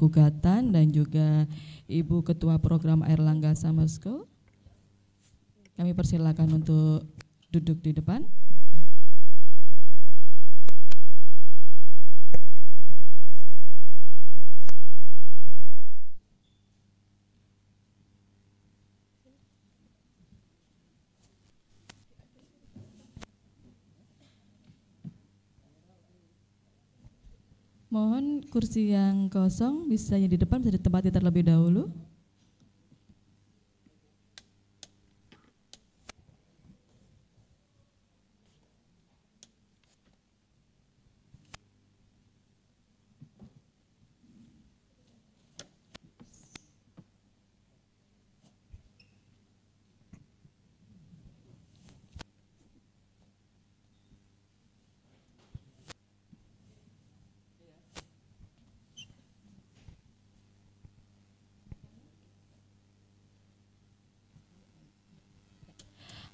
gugatan dan juga Ibu Ketua Program Air Summer School. Kami persilakan untuk duduk di depan. Mohon kursi yang kosong bisa yang di depan bisa ditempati terlebih dahulu.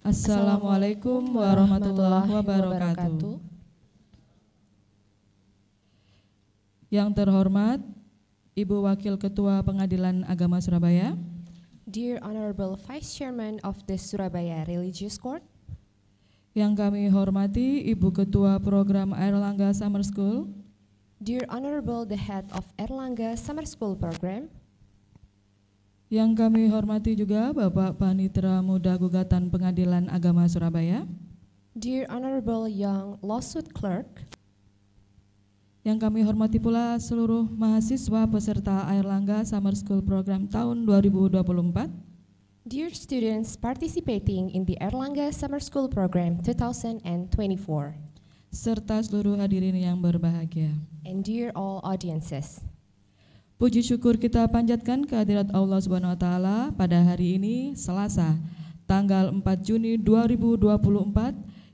Assalamualaikum warahmatullahi wabarakatuh. Yang terhormat Ibu Wakil Ketua Pengadilan Agama Surabaya. Dear Honorable Vice Chairman of the Surabaya Religious Court. Yang kami hormati Ibu Ketua Program Erlangga Summer School. Dear Honorable the Head of Erlangga Summer School Program. Yang kami hormati juga Bapak Panitra Muda Gugatan Pengadilan Agama Surabaya. Dear Honorable Young Lawsuit Clerk. Yang kami hormati pula seluruh mahasiswa peserta Airlangga Summer School Program tahun 2024. Dear students participating in the Erlangga Summer School Program 2024. Serta seluruh hadirin yang berbahagia. And dear all audiences. Puji syukur kita panjatkan kehadirat Allah Subhanahu wa taala pada hari ini Selasa, tanggal 4 Juni 2024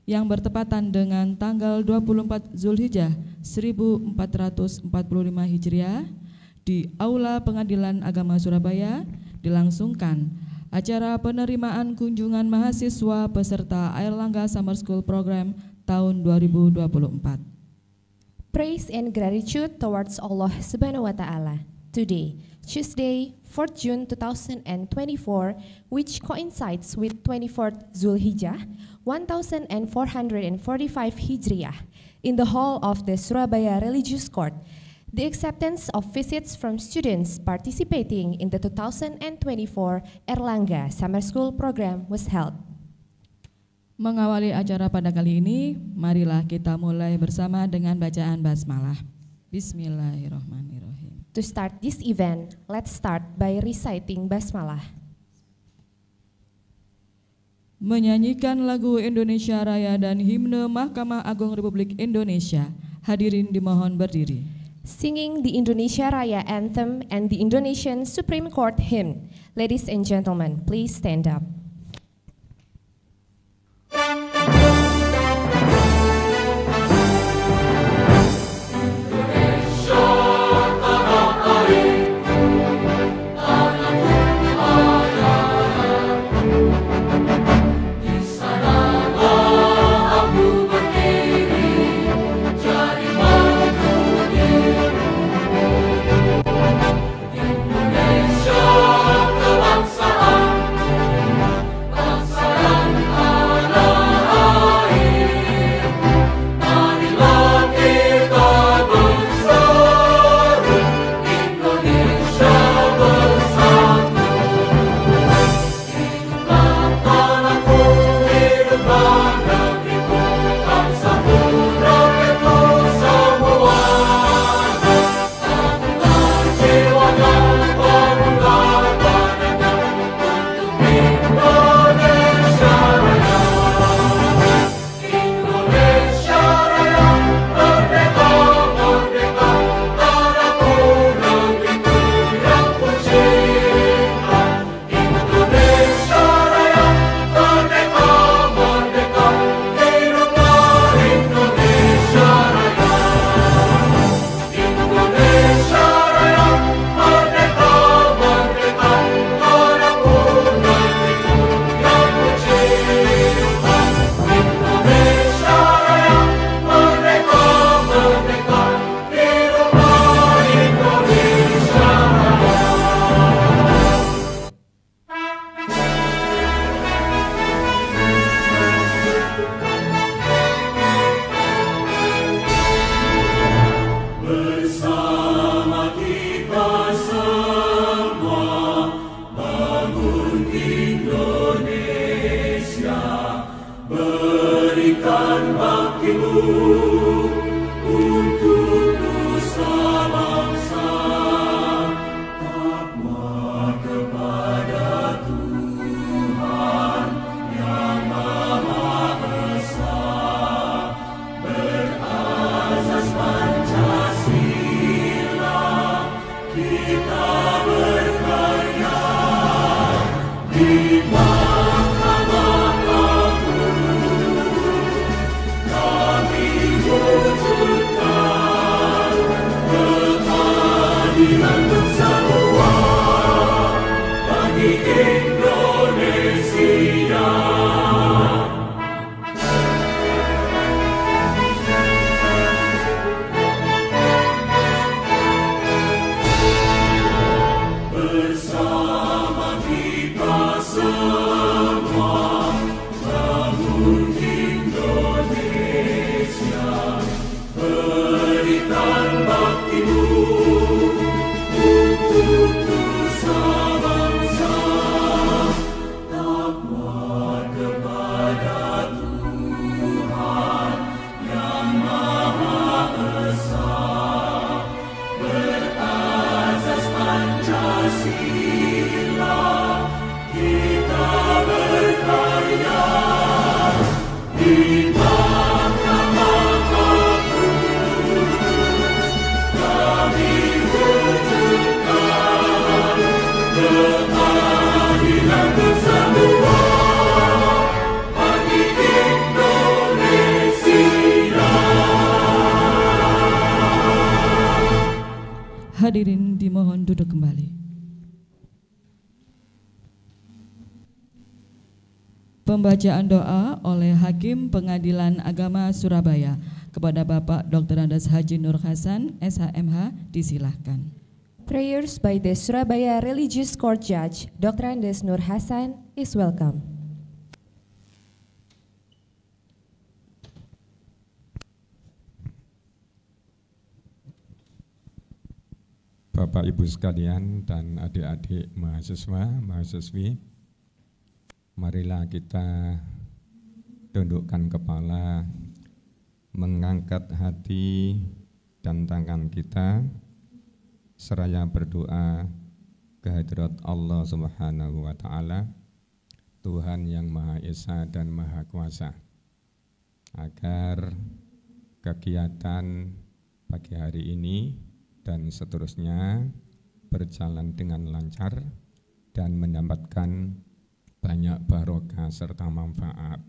yang bertepatan dengan tanggal 24 Zulhijjah 1445 Hijriah di Aula Pengadilan Agama Surabaya dilangsungkan acara penerimaan kunjungan mahasiswa peserta Airlangga Summer School Program tahun 2024. Praise and gratitude towards Allah Subhanahu wa taala today, Tuesday, 4th June 2024, which coincides with 24th Zulhijjah, 1445 Hijriah, in the hall of the Surabaya Religious Court. The acceptance of visits from students participating in the 2024 Erlangga Summer School Program was held. Mengawali acara pada kali ini, marilah kita mulai bersama dengan bacaan basmalah. Bismillahirrahmanirrahim. To start this event, let's start by reciting basmalah. Menyanyikan lagu Indonesia Raya dan himne Mahkamah Agung Republik Indonesia. Hadirin dimohon berdiri. Singing the Indonesia Raya anthem and the Indonesian Supreme Court hymn. Ladies and gentlemen, please stand up. Senhor. pembacaan doa oleh Hakim Pengadilan Agama Surabaya kepada Bapak Dr. Andes Haji Nur Hasan, SHMH, disilahkan. Prayers by the Surabaya Religious Court Judge, Dr. Andes Nur Hasan, is welcome. Bapak Ibu sekalian dan adik-adik mahasiswa, mahasiswi, marilah kita tundukkan kepala, mengangkat hati dan tangan kita seraya berdoa kehadirat Allah Subhanahu wa taala Tuhan yang Maha Esa dan Maha Kuasa agar kegiatan pagi hari ini dan seterusnya berjalan dengan lancar dan mendapatkan banyak barokah serta manfaat.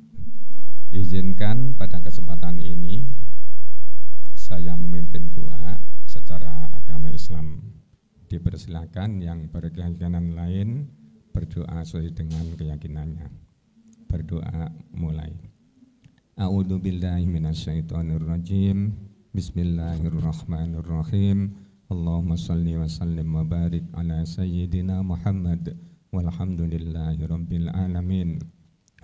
Izinkan pada kesempatan ini saya memimpin doa secara agama Islam. Dipersilakan yang berkeyakinan lain berdoa sesuai dengan keyakinannya. Berdoa mulai. A'udzu billahi minasyaitonir rajim. Bismillahirrahmanirrahim. Allahumma shalli wa sallim wa barik ala sayyidina Muhammad walhamdulillahi rabbil alamin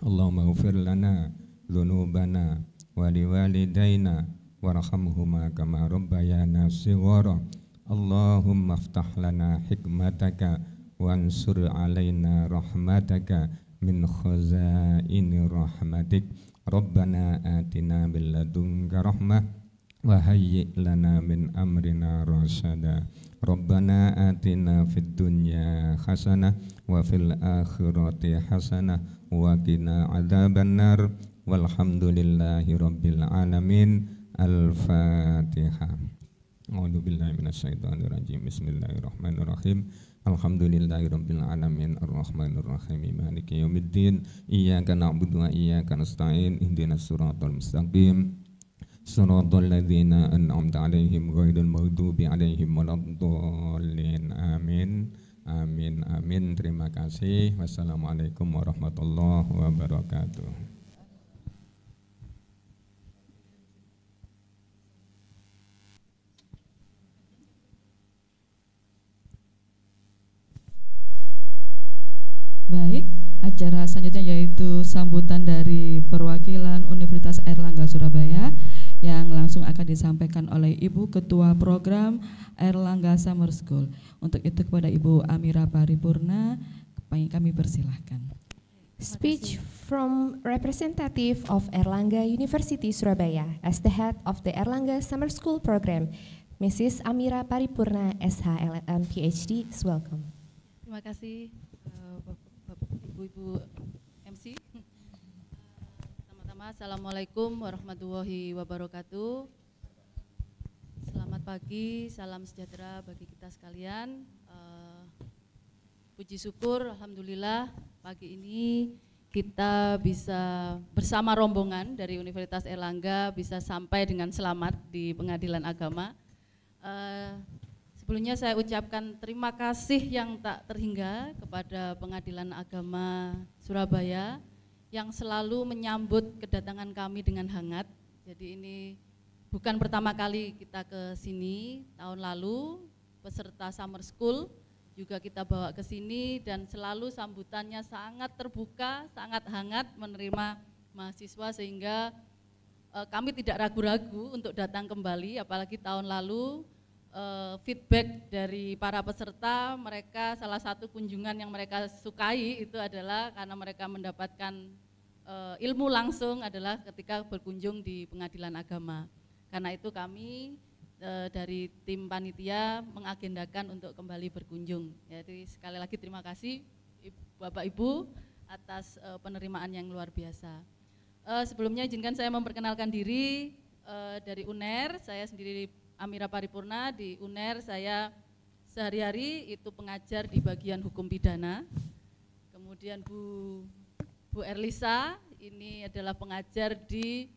lana dhunubana wa liwalidayna kama rabbayana shighara Allahumma aftah lana hikmataka wansur علينا rahmataka min khazaini rahmatik Rabbana atina bil ladunka rahmah wa lana min amrina rasada Rabbana atina fid dunya wa fil akhirati hasanah wa qina adzabannar walhamdulillahi rabbil alamin al-fatihah A'udzu billahi minasyaitonir rajim. Bismillahirrahmanirrahim. Alhamdulillahirabbil alamin arrahmanir rahim maliki yaumiddin iyyaka na'budu wa iyyaka nasta'in ihdinas siratal mustaqim صراط الذين أنعمت عليهم غير المغضوب عليهم ولا الضالين آمين Amin, amin. Terima kasih. Wassalamualaikum warahmatullahi wabarakatuh. Baik, acara selanjutnya yaitu sambutan dari perwakilan Universitas Erlangga Surabaya yang langsung akan disampaikan oleh Ibu Ketua Program Erlangga Summer School. Untuk itu kepada Ibu Amira Paripurna, kami persilahkan. Speech from representative of Erlangga University Surabaya as the head of the Erlangga Summer School Program, Mrs. Amira Paripurna, SHLM PhD, is welcome. Terima kasih, eh, Bapak, Ibu-Ibu pertama Assalamualaikum warahmatullahi wabarakatuh. Selamat pagi, salam sejahtera bagi kita sekalian. Eh, puji syukur, Alhamdulillah pagi ini kita bisa bersama rombongan dari Universitas Erlangga bisa sampai dengan selamat di pengadilan agama. Uh, sebelumnya saya ucapkan terima kasih yang tak terhingga kepada pengadilan agama Surabaya, yang selalu menyambut kedatangan kami dengan hangat. Jadi ini bukan pertama kali kita ke sini, tahun lalu peserta summer school juga kita bawa ke sini dan selalu sambutannya sangat terbuka, sangat hangat menerima mahasiswa sehingga eh, kami tidak ragu-ragu untuk datang kembali apalagi tahun lalu uh, feedback dari para peserta, mereka salah satu kunjungan yang mereka sukai itu adalah karena mereka mendapatkan uh, ilmu langsung adalah ketika berkunjung di pengadilan agama. Karena itu kami eh, dari tim panitia mengagendakan untuk kembali berkunjung. Ya, jadi sekali lagi terima kasih Bapak Ibu atas penerimaan yang luar biasa. sebelumnya izinkan saya memperkenalkan diri dari UNER, saya sendiri Amira Paripurna di UNER saya sehari-hari itu pengajar di bagian hukum pidana. Kemudian Bu Bu Erlisa ini adalah pengajar di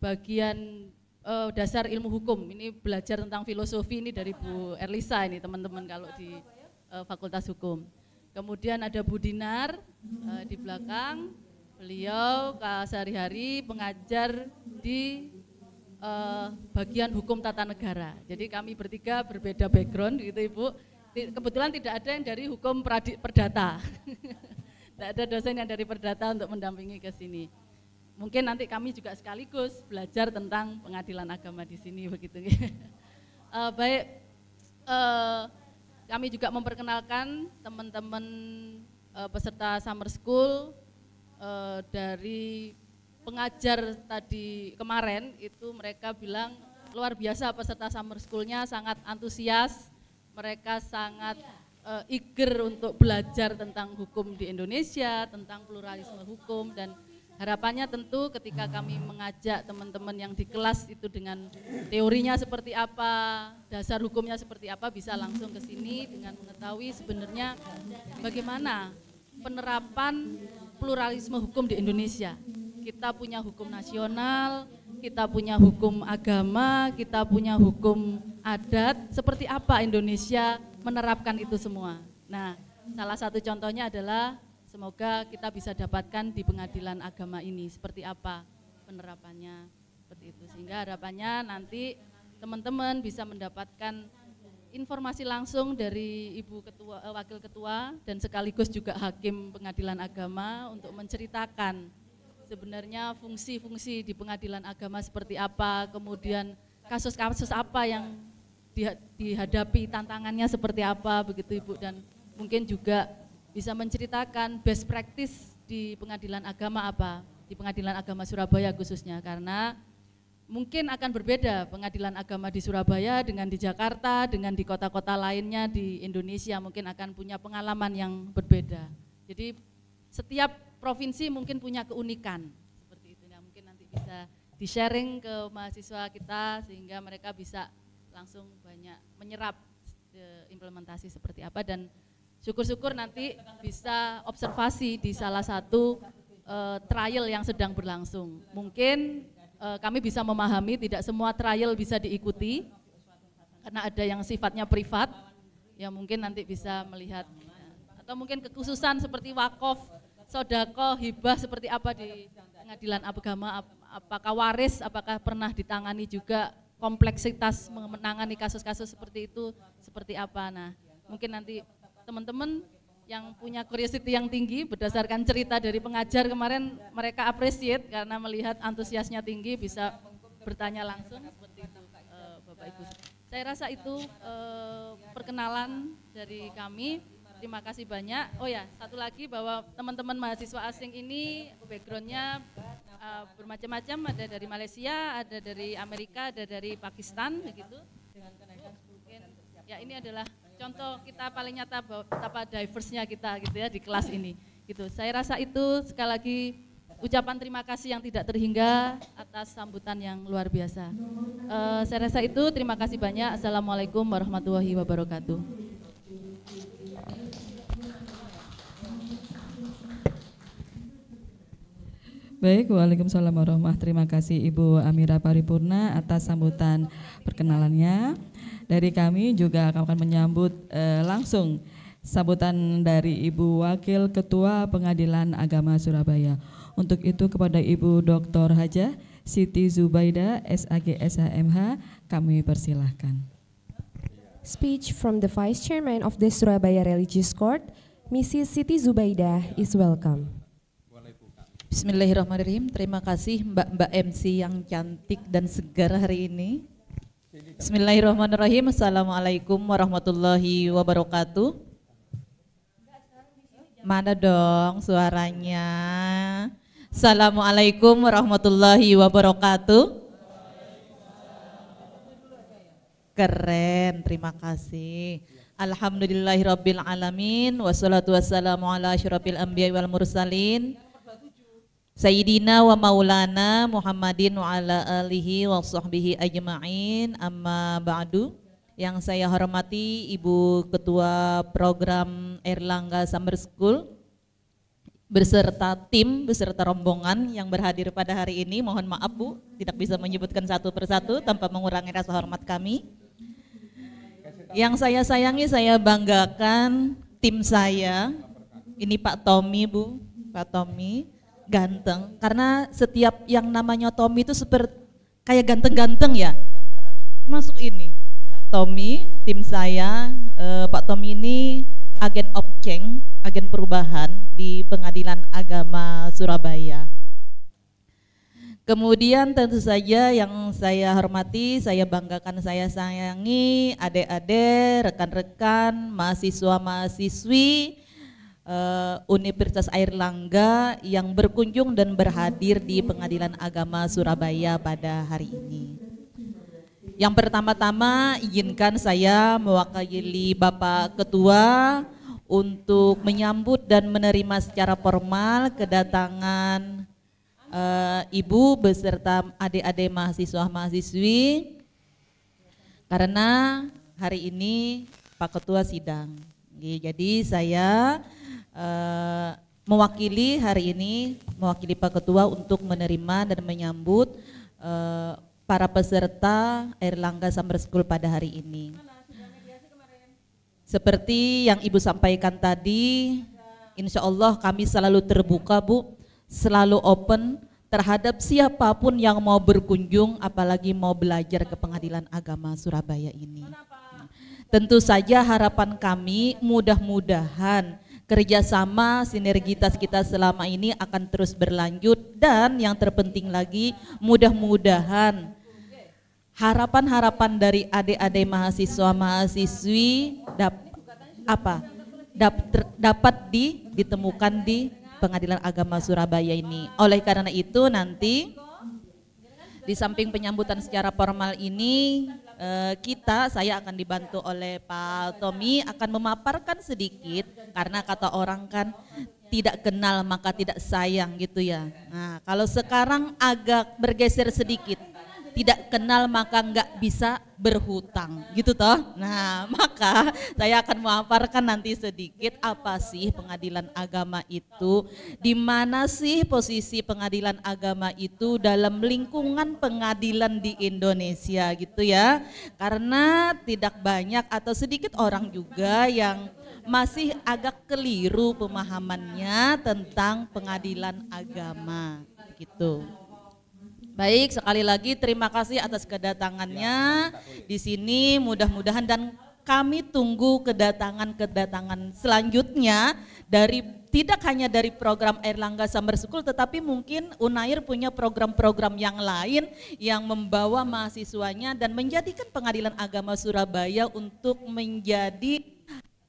bagian uh, dasar ilmu hukum. Ini belajar tentang filosofi ini dari Bu Erlisa ini teman-teman kalau di uh, Fakultas Hukum. Kemudian ada Bu Dinar uh, di belakang. Beliau sehari-hari pengajar di uh, bagian hukum tata negara. Jadi kami bertiga berbeda background gitu Ibu. Kebetulan tidak ada yang dari hukum perdata. tidak ada dosen yang dari perdata untuk mendampingi ke sini. Mungkin nanti kami juga sekaligus belajar tentang pengadilan agama di sini begitu. uh, baik, uh, kami juga memperkenalkan teman-teman uh, peserta summer school uh, dari pengajar tadi kemarin itu mereka bilang luar biasa peserta summer schoolnya sangat antusias, mereka sangat uh, eager untuk belajar tentang hukum di Indonesia, tentang pluralisme hukum dan harapannya tentu ketika kami mengajak teman-teman yang di kelas itu dengan teorinya seperti apa, dasar hukumnya seperti apa bisa langsung ke sini dengan mengetahui sebenarnya bagaimana penerapan pluralisme hukum di Indonesia. Kita punya hukum nasional, kita punya hukum agama, kita punya hukum adat. Seperti apa Indonesia menerapkan itu semua? Nah, salah satu contohnya adalah semoga kita bisa dapatkan di pengadilan agama ini seperti apa penerapannya seperti itu sehingga harapannya nanti teman-teman bisa mendapatkan informasi langsung dari Ibu Ketua eh, Wakil Ketua dan sekaligus juga Hakim Pengadilan Agama untuk menceritakan sebenarnya fungsi-fungsi di pengadilan agama seperti apa, kemudian kasus-kasus apa yang dihadapi, tantangannya seperti apa begitu Ibu dan mungkin juga bisa menceritakan best practice di pengadilan agama apa, di pengadilan agama Surabaya khususnya karena mungkin akan berbeda pengadilan agama di Surabaya dengan di Jakarta, dengan di kota-kota lainnya di Indonesia mungkin akan punya pengalaman yang berbeda. Jadi setiap provinsi mungkin punya keunikan seperti itu. ya mungkin nanti bisa di-sharing ke mahasiswa kita sehingga mereka bisa langsung banyak menyerap implementasi seperti apa dan syukur-syukur nanti bisa observasi di salah satu uh, trial yang sedang berlangsung. Mungkin uh, kami bisa memahami tidak semua trial bisa diikuti karena ada yang sifatnya privat yang mungkin nanti bisa melihat atau mungkin kekhususan seperti wakof sodako hibah seperti apa di pengadilan agama? Apakah waris? Apakah pernah ditangani juga kompleksitas menangani kasus-kasus seperti itu seperti apa? Nah, mungkin nanti teman-teman yang punya curiosity yang tinggi berdasarkan cerita dari pengajar kemarin mereka appreciate karena melihat antusiasnya tinggi bisa bertanya langsung seperti itu eh, Bapak Ibu. Saya rasa itu eh, perkenalan dari kami terima kasih banyak. Oh ya, satu lagi bahwa teman-teman mahasiswa asing ini backgroundnya uh, bermacam-macam, ada dari Malaysia, ada dari Amerika, ada dari Pakistan, begitu. Ya ini adalah contoh kita paling nyata betapa diversnya kita gitu ya di kelas ini. Gitu. Saya rasa itu sekali lagi ucapan terima kasih yang tidak terhingga atas sambutan yang luar biasa. Uh, saya rasa itu terima kasih banyak. Assalamualaikum warahmatullahi wabarakatuh. Baik, Waalaikumsalam warahmatullahi Terima kasih Ibu Amira Paripurna atas sambutan perkenalannya. Dari kami juga akan menyambut eh, langsung sambutan dari Ibu Wakil Ketua Pengadilan Agama Surabaya. Untuk itu kepada Ibu Dr. Haja Siti Zubaida SAG SHMH kami persilahkan. Speech from the Vice Chairman of the Surabaya Religious Court, Mrs. Siti Zubaida is welcome. Bismillahirrahmanirrahim. Terima kasih Mbak-mbak MC yang cantik dan segar hari ini. Bismillahirrahmanirrahim. Assalamualaikum warahmatullahi wabarakatuh. Mana dong suaranya? Assalamualaikum warahmatullahi wabarakatuh. Keren, terima kasih. Alhamdulillahirabbil alamin wassalatu wassalamu ala Sayyidina wa maulana Muhammadin wa ala alihi wa sahbihi ajma'in amma ba'du yang saya hormati Ibu Ketua Program Erlangga Summer School beserta tim, beserta rombongan yang berhadir pada hari ini. Mohon maaf Bu, tidak bisa menyebutkan satu persatu tanpa mengurangi rasa hormat kami. Yang saya sayangi, saya banggakan tim saya. Ini Pak Tommy Bu, Pak Tommy ganteng karena setiap yang namanya Tommy itu seperti kayak ganteng-ganteng ya masuk ini Tommy tim saya eh, Pak Tommy ini agen Opceng agen perubahan di Pengadilan Agama Surabaya Kemudian tentu saja yang saya hormati, saya banggakan, saya sayangi adik-adik, rekan-rekan, mahasiswa-mahasiswi uh, Universitas Langga yang berkunjung dan berhadir di Pengadilan Agama Surabaya pada hari ini. Yang pertama-tama izinkan saya mewakili Bapak Ketua untuk menyambut dan menerima secara formal kedatangan uh, Ibu beserta adik-adik mahasiswa-mahasiswi karena hari ini Pak Ketua sidang. Jadi saya Eh, mewakili hari ini mewakili Pak Ketua untuk menerima dan menyambut uh, para peserta Erlangga Summer School pada hari ini. Seperti yang Ibu sampaikan tadi, insya Allah kami selalu terbuka Bu, selalu open terhadap siapapun yang mau berkunjung apalagi mau belajar ke pengadilan agama Surabaya ini. Tentu saja harapan kami mudah-mudahan kerjasama sinergitas kita selama ini akan terus berlanjut dan yang terpenting lagi mudah-mudahan harapan-harapan dari adik-adik mahasiswa mahasiswi dap, apa dap, ter, dapat di, ditemukan di pengadilan agama Surabaya ini oleh karena itu nanti di samping penyambutan secara formal ini Eh, kita, saya akan dibantu oleh Pak Tommy akan memaparkan sedikit karena kata orang kan tidak kenal maka tidak sayang gitu ya. Nah kalau sekarang agak bergeser sedikit tidak kenal maka nggak bisa berhutang gitu toh nah maka saya akan memaparkan nanti sedikit apa sih pengadilan agama itu di mana sih posisi pengadilan agama itu dalam lingkungan pengadilan di Indonesia gitu ya karena tidak banyak atau sedikit orang juga yang masih agak keliru pemahamannya tentang pengadilan agama gitu. Baik, sekali lagi terima kasih atas kedatangannya di sini. Mudah-mudahan dan kami tunggu kedatangan-kedatangan selanjutnya dari tidak hanya dari program Erlangga Summer School tetapi mungkin Unair punya program-program yang lain yang membawa mahasiswanya dan menjadikan Pengadilan Agama Surabaya untuk menjadi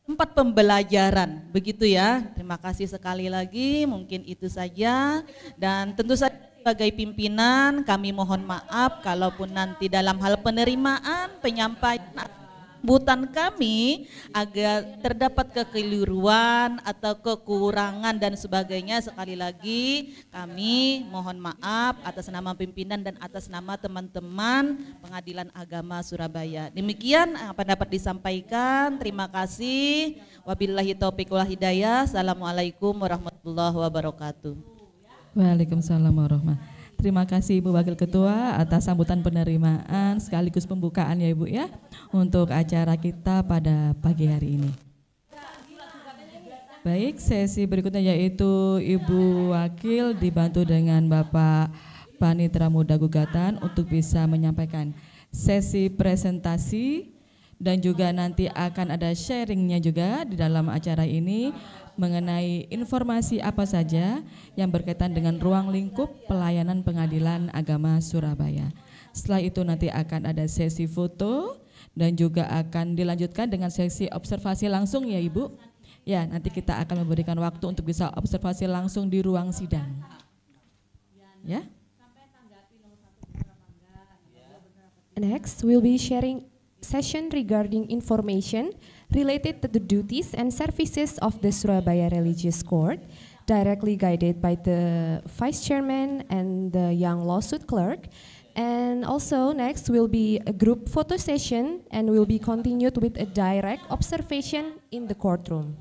tempat pembelajaran. Begitu ya. Terima kasih sekali lagi. Mungkin itu saja dan tentu saja sebagai pimpinan, kami mohon maaf kalaupun nanti dalam hal penerimaan, penyampaian butan kami agar terdapat kekeliruan atau kekurangan dan sebagainya sekali lagi kami mohon maaf atas nama pimpinan dan atas nama teman-teman pengadilan agama Surabaya demikian apa dapat disampaikan terima kasih wabillahi taufiq wal hidayah assalamualaikum warahmatullahi wabarakatuh Waalaikumsalam warahmatullahi Terima kasih Ibu Wakil Ketua atas sambutan penerimaan sekaligus pembukaan ya Ibu ya untuk acara kita pada pagi hari ini. Baik, sesi berikutnya yaitu Ibu Wakil dibantu dengan Bapak Panitra Muda Gugatan untuk bisa menyampaikan sesi presentasi dan juga nanti akan ada sharingnya juga di dalam acara ini mengenai informasi apa saja yang berkaitan dengan ruang lingkup pelayanan pengadilan agama Surabaya. Setelah itu nanti akan ada sesi foto dan juga akan dilanjutkan dengan sesi observasi langsung ya Ibu. Ya, nanti kita akan memberikan waktu untuk bisa observasi langsung di ruang sidang. Ya. Next, we'll be sharing session regarding information related to the duties and services of the Surabaya Religious Court, directly guided by the Vice Chairman and the young lawsuit clerk. And also next will be a group photo session and will be continued with a direct observation in the courtroom.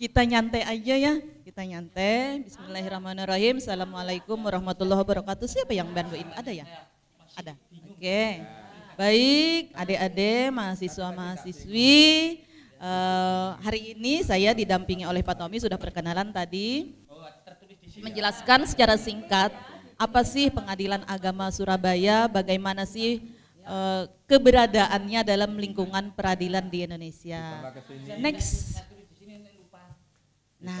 kita nyantai aja ya. Kita nyantai. Bismillahirrahmanirrahim. Assalamualaikum warahmatullahi wabarakatuh. Siapa yang ini Ada ya? Ada. Oke. Okay. Baik, adik-adik, mahasiswa-mahasiswi. Uh, hari ini saya didampingi oleh Pak Tommy sudah perkenalan tadi. Menjelaskan secara singkat apa sih pengadilan agama Surabaya, bagaimana sih eh, keberadaannya dalam lingkungan peradilan di Indonesia. Next. Nah,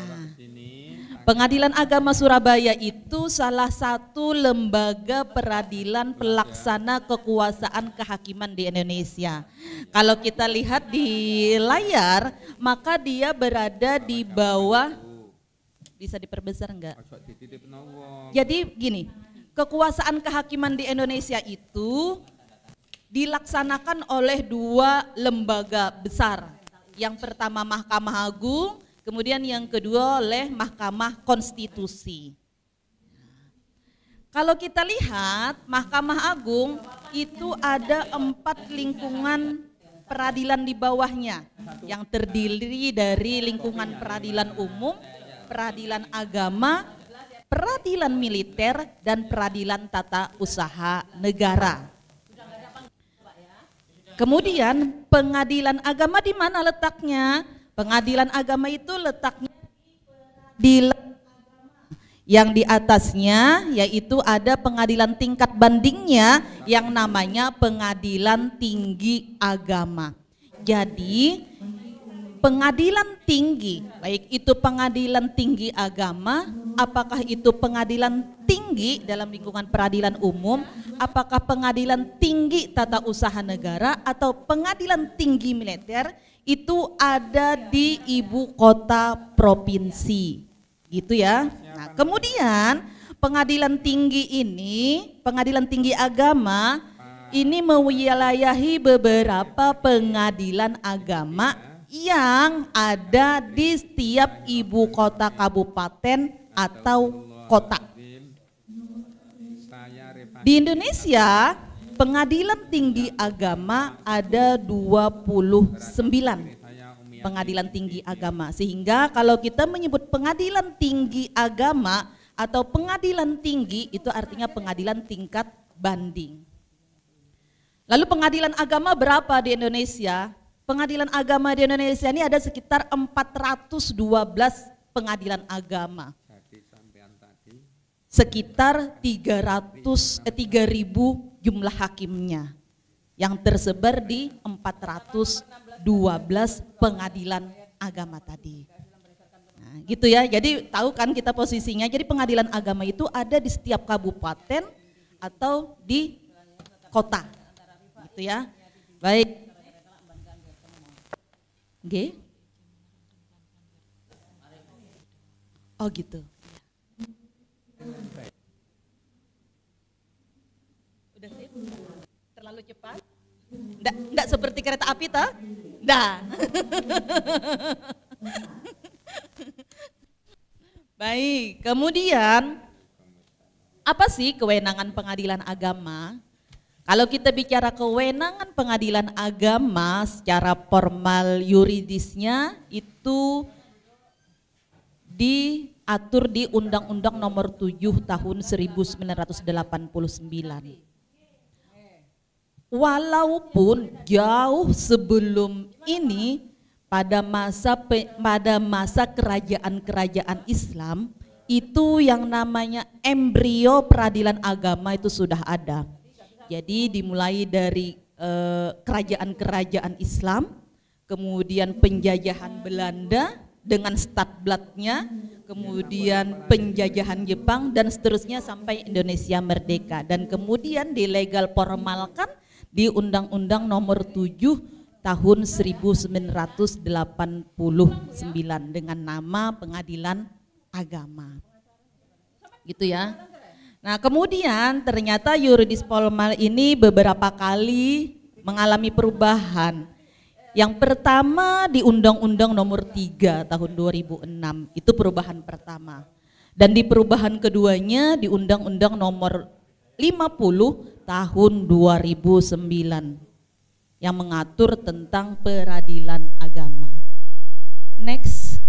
Pengadilan Agama Surabaya itu salah satu lembaga peradilan iya. pelaksana kekuasaan kehakiman di Indonesia. Kalau kita lihat di layar, maka dia berada di bawah bisa diperbesar enggak? Jadi gini, kekuasaan kehakiman di Indonesia itu dilaksanakan oleh dua lembaga besar. Yang pertama Mahkamah Agung, Kemudian yang kedua oleh Mahkamah Konstitusi. Kalau kita lihat Mahkamah Agung itu ada empat lingkungan peradilan di bawahnya yang terdiri dari lingkungan peradilan umum, peradilan agama, peradilan militer, dan peradilan tata usaha negara. Kemudian pengadilan agama di mana letaknya? Pengadilan agama itu letaknya di yang di atasnya yaitu ada pengadilan tingkat bandingnya yang namanya pengadilan tinggi agama. Jadi pengadilan tinggi, baik itu pengadilan tinggi agama, apakah itu pengadilan tinggi dalam lingkungan peradilan umum, apakah pengadilan tinggi tata usaha negara atau pengadilan tinggi militer itu ada di ibu kota provinsi gitu ya nah kemudian pengadilan tinggi ini pengadilan tinggi agama ini mewilayahi beberapa pengadilan agama yang ada di setiap ibu kota kabupaten atau kota di Indonesia Pengadilan Tinggi Agama ada 29 pengadilan tinggi agama. Sehingga kalau kita menyebut pengadilan tinggi agama atau pengadilan tinggi itu artinya pengadilan tingkat banding. Lalu pengadilan agama berapa di Indonesia? Pengadilan agama di Indonesia ini ada sekitar 412 pengadilan agama. Sekitar 300 eh, 3000 jumlah hakimnya yang tersebar di 412 pengadilan agama tadi. Nah, gitu ya. Jadi tahu kan kita posisinya. Jadi pengadilan agama itu ada di setiap kabupaten atau di kota. Gitu ya. Baik. G. Oh gitu. Terlalu cepat? Nggak, nggak seperti kereta api ta? Nggak. Baik, kemudian apa sih kewenangan pengadilan agama? Kalau kita bicara kewenangan pengadilan agama secara formal yuridisnya itu diatur di Undang-Undang Nomor 7 Tahun 1989 walaupun jauh sebelum ini pada masa pada masa kerajaan-kerajaan Islam itu yang namanya embrio peradilan agama itu sudah ada. Jadi dimulai dari eh, kerajaan-kerajaan Islam, kemudian penjajahan Belanda dengan statblatnya, kemudian penjajahan Jepang dan seterusnya sampai Indonesia merdeka dan kemudian dilegal formalkan di Undang-Undang Nomor 7 tahun 1989 dengan nama Pengadilan Agama. Gitu ya. Nah, kemudian ternyata yuridis formal ini beberapa kali mengalami perubahan. Yang pertama di Undang-Undang Nomor 3 tahun 2006, itu perubahan pertama. Dan di perubahan keduanya di Undang-Undang Nomor 50 tahun 2009 yang mengatur tentang peradilan agama. Next.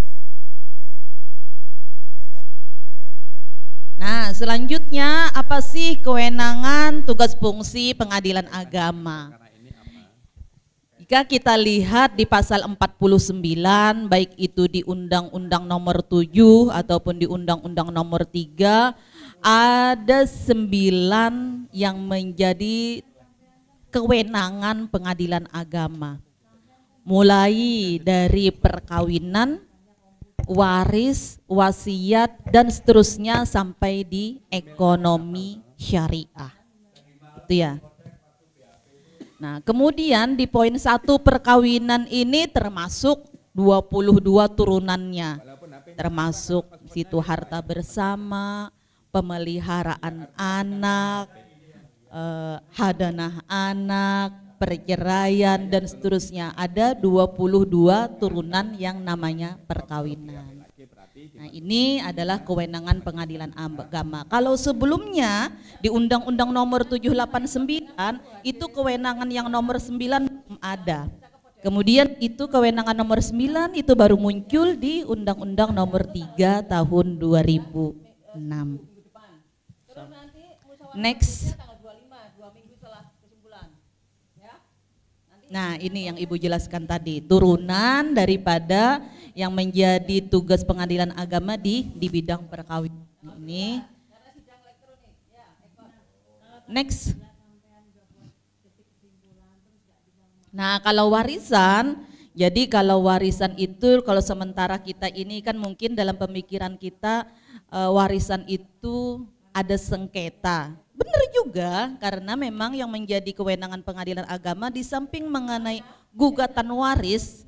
Nah, selanjutnya apa sih kewenangan tugas fungsi pengadilan agama? Jika kita lihat di pasal 49 baik itu di Undang-Undang Nomor 7 ataupun di Undang-Undang Nomor 3 ada sembilan yang menjadi kewenangan pengadilan agama. Mulai dari perkawinan, waris, wasiat, dan seterusnya sampai di ekonomi syariah. Itu ya. Nah, kemudian di poin satu perkawinan ini termasuk 22 turunannya, termasuk situ harta bersama, pemeliharaan anak, eh, hadanah anak, perceraian dan seterusnya. Ada 22 turunan yang namanya perkawinan. Nah ini adalah kewenangan pengadilan agama. Kalau sebelumnya di Undang-Undang nomor 789 itu kewenangan yang nomor 9 ada. Kemudian itu kewenangan nomor 9 itu baru muncul di Undang-Undang nomor 3 tahun 2006. Next. Ya. Nah, ini yang Ibu jelaskan tadi, turunan daripada yang menjadi tugas pengadilan agama di di bidang perkawinan ini. Ya. Ya, Next. Nah, kalau warisan, jadi kalau warisan itu kalau sementara kita ini kan mungkin dalam pemikiran kita eh, warisan itu ada sengketa. Benar juga karena memang yang menjadi kewenangan pengadilan agama di samping mengenai gugatan waris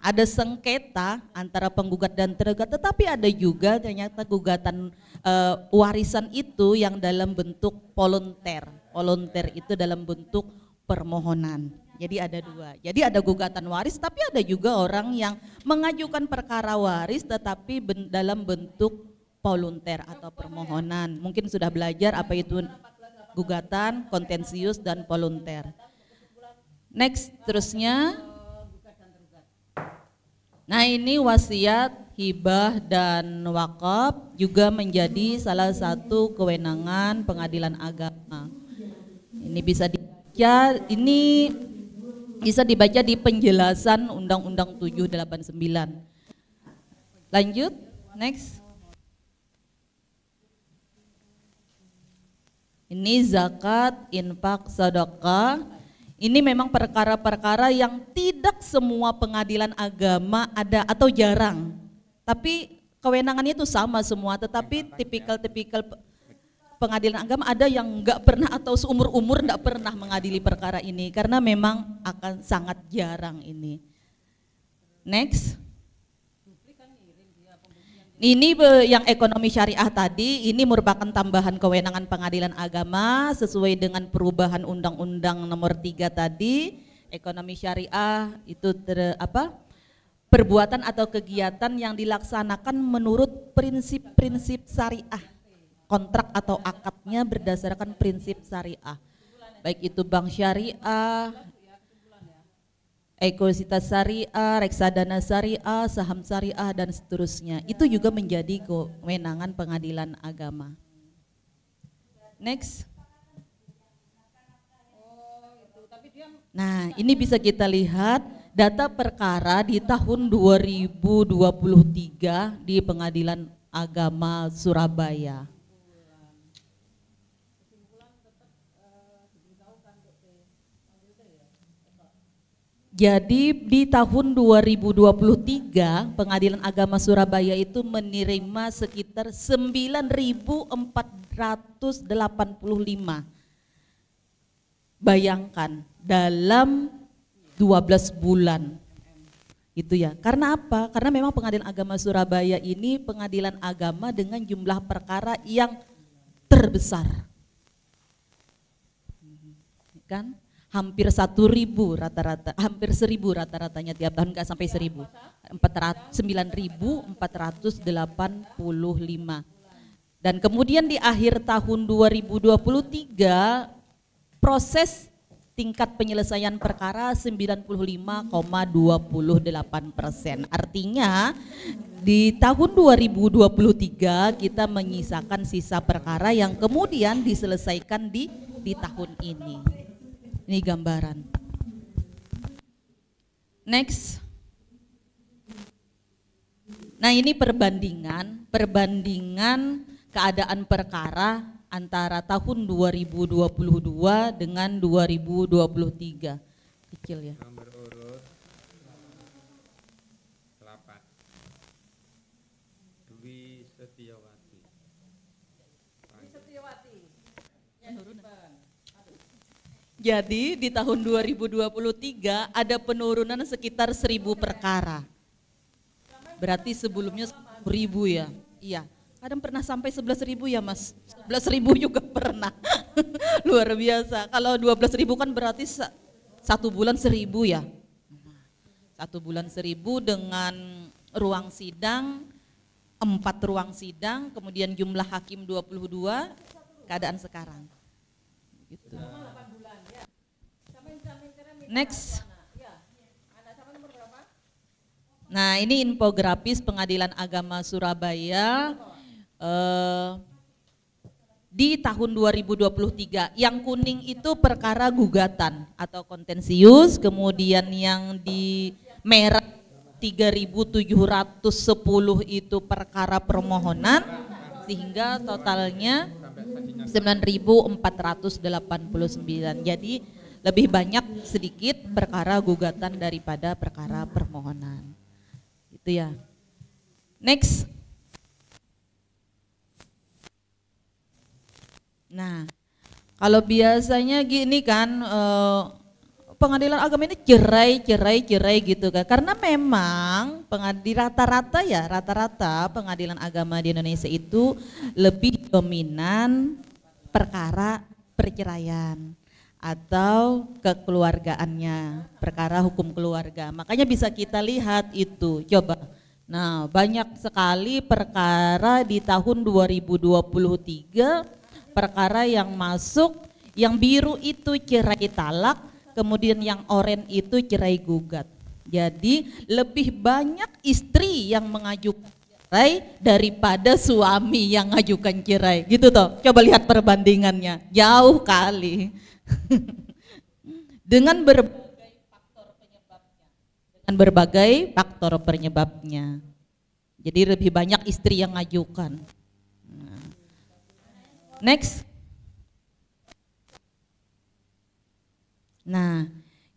ada sengketa antara penggugat dan tergugat, tetapi ada juga ternyata gugatan e, warisan itu yang dalam bentuk volunteer. Volunteer itu dalam bentuk permohonan. Jadi ada dua. Jadi ada gugatan waris, tapi ada juga orang yang mengajukan perkara waris, tetapi ben, dalam bentuk volunteer atau permohonan. Mungkin sudah belajar apa itu gugatan, kontensius dan volunteer. Next terusnya Nah, ini wasiat, hibah dan wakaf juga menjadi salah satu kewenangan pengadilan agama. Ini bisa dibaca, ini bisa dibaca di penjelasan Undang-Undang 789. Lanjut, next. Ini zakat, infak, sedekah. Ini memang perkara-perkara yang tidak semua pengadilan agama ada atau jarang. Tapi kewenangannya itu sama semua, tetapi tipikal-tipikal pengadilan agama ada yang nggak pernah atau seumur umur nggak pernah mengadili perkara ini karena memang akan sangat jarang ini. Next. Ini yang ekonomi syariah tadi, ini merupakan tambahan kewenangan pengadilan agama sesuai dengan perubahan undang-undang nomor 3 tadi. Ekonomi syariah itu ter, apa? perbuatan atau kegiatan yang dilaksanakan menurut prinsip-prinsip syariah. Kontrak atau akadnya berdasarkan prinsip syariah. Baik itu bank syariah, ekositas syariah, reksadana syariah, saham syariah dan seterusnya. Itu juga menjadi kewenangan pengadilan agama. Next. Nah, ini bisa kita lihat data perkara di tahun 2023 di Pengadilan Agama Surabaya. Jadi di tahun 2023 Pengadilan Agama Surabaya itu menerima sekitar 9.485. Bayangkan dalam 12 bulan. Itu ya. Karena apa? Karena memang Pengadilan Agama Surabaya ini pengadilan agama dengan jumlah perkara yang terbesar. Kan? hampir satu ribu rata-rata, hampir seribu rata-ratanya tiap tahun nggak sampai seribu, empat ratus sembilan ribu empat ratus delapan puluh lima. Dan kemudian di akhir tahun 2023 proses tingkat penyelesaian perkara 95,28 persen. Artinya di tahun 2023 kita menyisakan sisa perkara yang kemudian diselesaikan di di tahun ini. Ini gambaran. Next. Nah ini perbandingan, perbandingan keadaan perkara antara tahun 2022 dengan 2023. Kecil ya. Jadi di tahun 2023 ada penurunan sekitar 1000 perkara. Berarti sebelumnya seribu ya. Iya. Kadang pernah sampai sebelas ribu ya mas. sebelas ribu juga pernah. Luar biasa. Kalau belas ribu kan berarti satu bulan seribu ya. Satu bulan seribu dengan ruang sidang, empat ruang sidang, kemudian jumlah hakim 22, keadaan sekarang. Gitu. Next. Nah, ini infografis Pengadilan Agama Surabaya eh, di tahun 2023. Yang kuning itu perkara gugatan atau kontensius, kemudian yang di merah 3710 itu perkara permohonan sehingga totalnya 9489. Jadi lebih banyak sedikit perkara gugatan daripada perkara permohonan. Itu ya. Next. Nah, kalau biasanya gini kan eh, pengadilan agama ini cerai, cerai, cerai gitu kan. Karena memang pengadilan rata-rata ya, rata-rata pengadilan agama di Indonesia itu lebih dominan perkara perceraian atau kekeluargaannya, perkara hukum keluarga. Makanya bisa kita lihat itu. Coba. Nah, banyak sekali perkara di tahun 2023 perkara yang masuk yang biru itu cerai talak, kemudian yang oranye itu cerai gugat. Jadi lebih banyak istri yang mengajukan cerai daripada suami yang mengajukan cerai. Gitu toh. Coba lihat perbandingannya. Jauh kali. dengan berbagai faktor penyebabnya. Dengan berbagai faktor penyebabnya. Jadi lebih banyak istri yang ngajukan. Nah, next. Nah,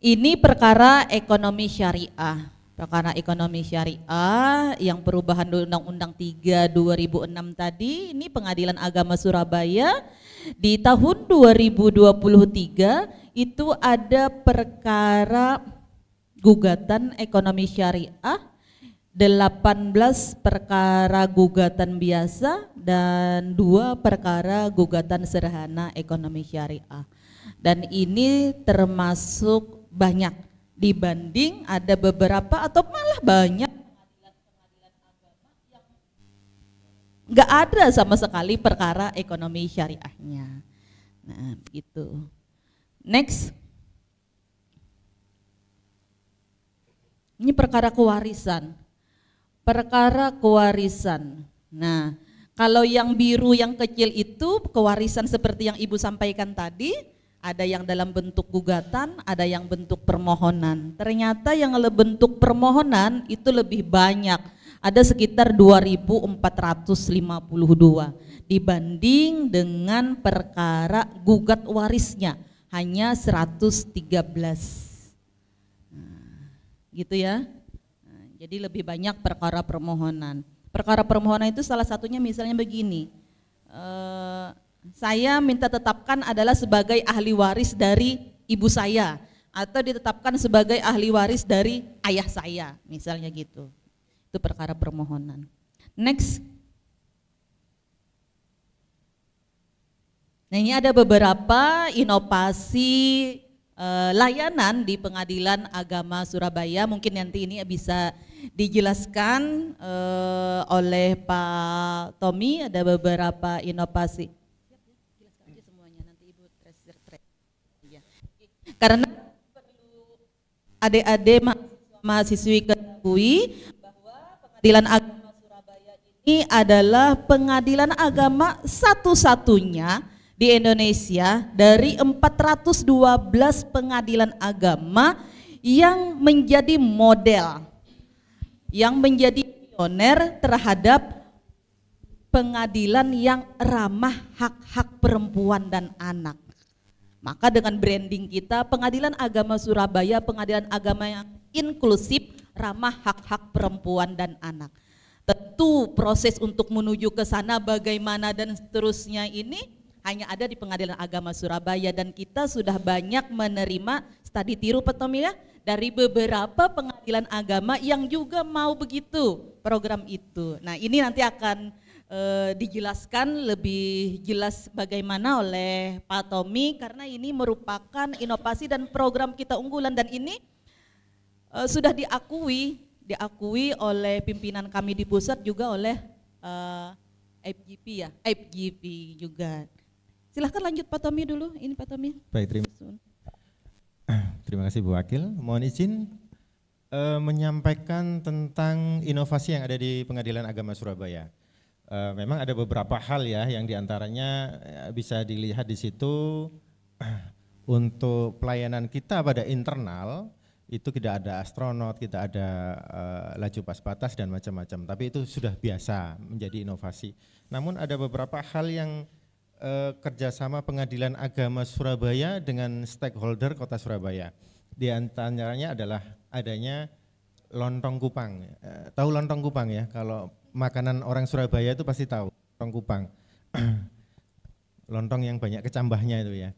ini perkara ekonomi syariah. Perkara ekonomi syariah yang perubahan Undang-Undang 3 2006 tadi, ini Pengadilan Agama Surabaya di tahun 2023 itu ada perkara gugatan ekonomi syariah 18 perkara gugatan biasa dan dua perkara gugatan sederhana ekonomi syariah. Dan ini termasuk banyak dibanding ada beberapa atau malah banyak nggak ada sama sekali perkara ekonomi syariahnya. Nah, itu Next. Ini perkara kewarisan. Perkara kewarisan. Nah, kalau yang biru yang kecil itu kewarisan seperti yang Ibu sampaikan tadi, ada yang dalam bentuk gugatan, ada yang bentuk permohonan. Ternyata yang bentuk permohonan itu lebih banyak ada sekitar 2452 dibanding dengan perkara gugat warisnya hanya 113 nah, gitu ya nah, jadi lebih banyak perkara permohonan perkara permohonan itu salah satunya misalnya begini eh, saya minta tetapkan adalah sebagai ahli waris dari ibu saya atau ditetapkan sebagai ahli waris dari ayah saya misalnya gitu itu perkara permohonan. Next. Nah ini ada beberapa inovasi uh, layanan di pengadilan agama Surabaya. Mungkin nanti ini bisa dijelaskan uh, oleh Pak Tommy ada beberapa inovasi. Karena adik-adik mahasiswi ketahui Pengadilan Agama Surabaya ini adalah pengadilan agama satu-satunya di Indonesia dari 412 pengadilan agama yang menjadi model yang menjadi pioner terhadap pengadilan yang ramah hak-hak perempuan dan anak. Maka dengan branding kita, pengadilan agama Surabaya, pengadilan agama yang inklusif, ramah hak-hak perempuan dan anak. Tentu proses untuk menuju ke sana bagaimana dan seterusnya ini hanya ada di Pengadilan Agama Surabaya dan kita sudah banyak menerima studi tiru ya dari beberapa pengadilan agama yang juga mau begitu program itu. Nah, ini nanti akan eh, dijelaskan lebih jelas bagaimana oleh Pak Tommy karena ini merupakan inovasi dan program kita unggulan dan ini uh, sudah diakui diakui oleh pimpinan kami di pusat juga oleh uh, eh, FGP ya, FGP juga. Silahkan lanjut Pak Tommy dulu, ini Pak Tommy. Baik, terima kasih. Terima kasih Bu Wakil. Mohon izin uh, menyampaikan tentang inovasi yang ada di Pengadilan Agama Surabaya. Uh, memang ada beberapa hal ya yang diantaranya bisa dilihat di situ uh, untuk pelayanan kita pada internal itu tidak ada astronot, tidak ada uh, laju pas batas dan macam-macam. Tapi itu sudah biasa menjadi inovasi. Namun ada beberapa hal yang uh, kerjasama Pengadilan Agama Surabaya dengan stakeholder Kota Surabaya. Di antaranya adalah adanya lontong kupang. Uh, tahu lontong kupang ya? Kalau makanan orang Surabaya itu pasti tahu lontong kupang. lontong yang banyak kecambahnya itu ya.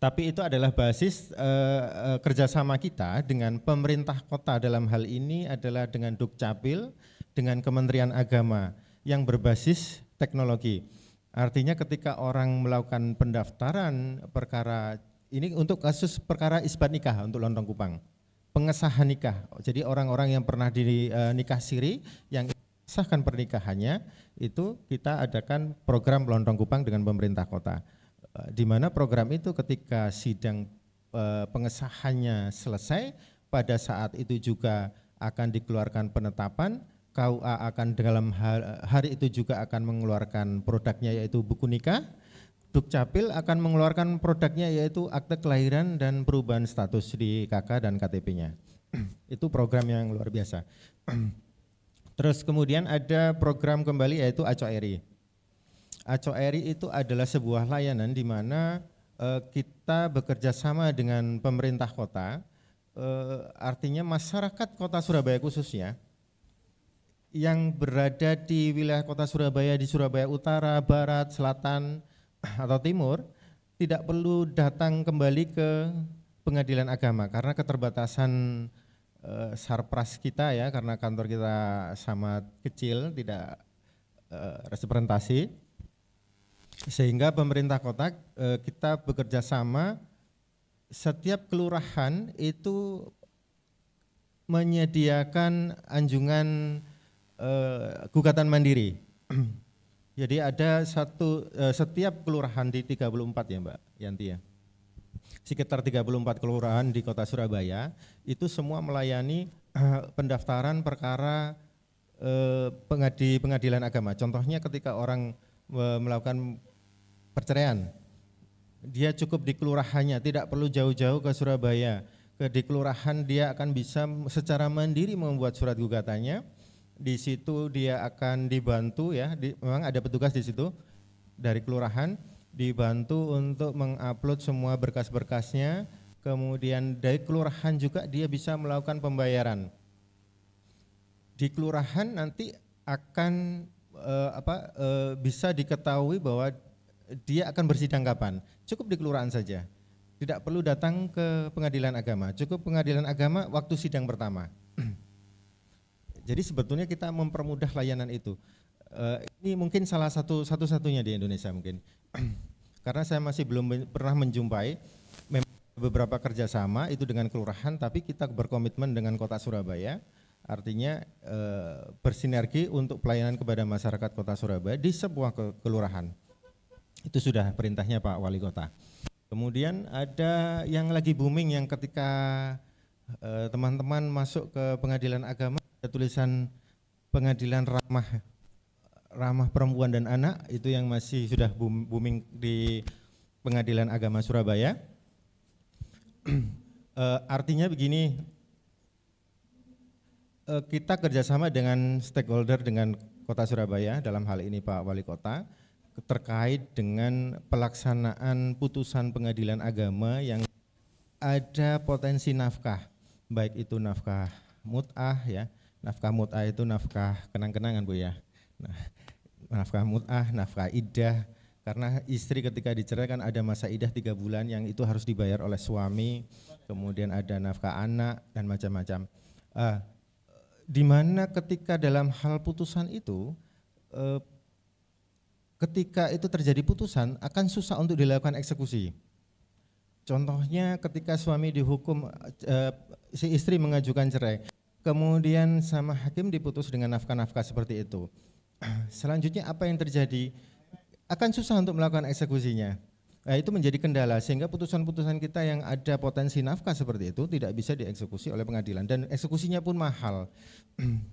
Tapi itu adalah basis uh, uh, kerjasama kita dengan pemerintah kota dalam hal ini adalah dengan Dukcapil, dengan Kementerian Agama yang berbasis teknologi. Artinya ketika orang melakukan pendaftaran perkara ini untuk kasus perkara isbat nikah untuk lontong kupang, pengesahan nikah. Jadi orang-orang yang pernah di uh, nikah siri yang sahkan pernikahannya itu kita adakan program lontong kupang dengan pemerintah kota. Eh, di mana program itu ketika sidang eh, pengesahannya selesai pada saat itu juga akan dikeluarkan penetapan KUA akan dalam hari itu juga akan mengeluarkan produknya yaitu buku nikah Dukcapil akan mengeluarkan produknya yaitu akte kelahiran dan perubahan status di KK dan KTP-nya. itu program yang luar biasa. Terus kemudian ada program kembali yaitu ACORI. Acoeri itu adalah sebuah layanan di mana uh, kita bekerja sama dengan pemerintah kota, uh, artinya masyarakat kota Surabaya khususnya, yang berada di wilayah kota Surabaya di Surabaya Utara, Barat, Selatan atau Timur tidak perlu datang kembali ke pengadilan agama karena keterbatasan e, sarpras kita ya karena kantor kita sama kecil tidak e, representasi sehingga pemerintah kota eh, kita bekerja sama setiap kelurahan itu menyediakan anjungan eh, gugatan mandiri. Jadi ada satu eh, setiap kelurahan di 34 ya Mbak Yanti ya. Sekitar 34 kelurahan di Kota Surabaya itu semua melayani eh, pendaftaran perkara eh, pengadi pengadilan agama. Contohnya ketika orang eh, melakukan perceraian. Dia cukup di kelurahannya, tidak perlu jauh-jauh ke Surabaya. Ke di kelurahan dia akan bisa secara mandiri membuat surat gugatannya. Di situ dia akan dibantu ya, di, memang ada petugas di situ dari kelurahan dibantu untuk mengupload semua berkas-berkasnya. Kemudian dari kelurahan juga dia bisa melakukan pembayaran. Di kelurahan nanti akan e, apa e, bisa diketahui bahwa dia akan bersidang kapan? Cukup di kelurahan saja. Tidak perlu datang ke pengadilan agama. Cukup pengadilan agama waktu sidang pertama. Jadi sebetulnya kita mempermudah layanan itu. Eh, ini mungkin salah satu satu-satunya di Indonesia mungkin. Karena saya masih belum pernah menjumpai beberapa kerjasama itu dengan kelurahan, tapi kita berkomitmen dengan kota Surabaya. Artinya eh, bersinergi untuk pelayanan kepada masyarakat kota Surabaya di sebuah kelurahan. Itu sudah perintahnya Pak Wali Kota. Kemudian ada yang lagi booming yang ketika eh, teman-teman eh, masuk ke pengadilan agama ada tulisan pengadilan ramah ramah perempuan dan anak itu yang masih sudah booming di pengadilan agama Surabaya. Eh, artinya begini, eh, kita kerjasama dengan stakeholder dengan Kota Surabaya dalam hal ini Pak Wali Kota terkait dengan pelaksanaan putusan pengadilan agama yang ada potensi nafkah, baik itu nafkah mut'ah ya, nafkah mut'ah itu nafkah kenang-kenangan Bu ya. Nah, nafkah mut'ah, nafkah idah, karena istri ketika diceraikan ada masa idah tiga bulan yang itu harus dibayar oleh suami, kemudian ada nafkah anak dan macam-macam. Uh, mana ketika dalam hal putusan itu uh, ketika itu terjadi putusan akan susah untuk dilakukan eksekusi. Contohnya ketika suami dihukum e, si istri mengajukan cerai, kemudian sama hakim diputus dengan nafkah-nafkah seperti itu. Selanjutnya apa yang terjadi? Akan susah untuk melakukan eksekusinya. Nah, itu menjadi kendala sehingga putusan-putusan kita yang ada potensi nafkah seperti itu tidak bisa dieksekusi oleh pengadilan dan eksekusinya pun mahal.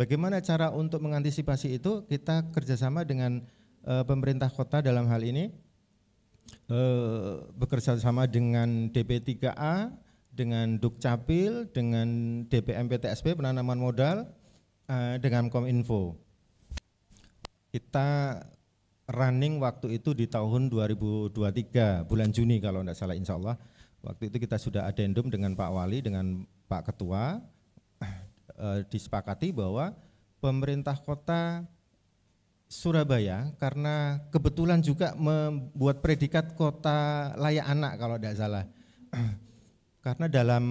Bagaimana cara untuk mengantisipasi itu? Kita kerjasama dengan Eh, pemerintah kota dalam hal ini uh, bekerja sama dengan DP3A, dengan Dukcapil, dengan DPMPTSP penanaman modal, uh, dengan Kominfo. Kita running waktu itu di tahun 2023 bulan Juni kalau tidak salah insya Allah. Waktu itu kita sudah adendum dengan Pak Wali, dengan Pak Ketua, disepakati bahwa pemerintah kota Surabaya karena kebetulan juga membuat predikat kota layak anak kalau tidak salah. karena dalam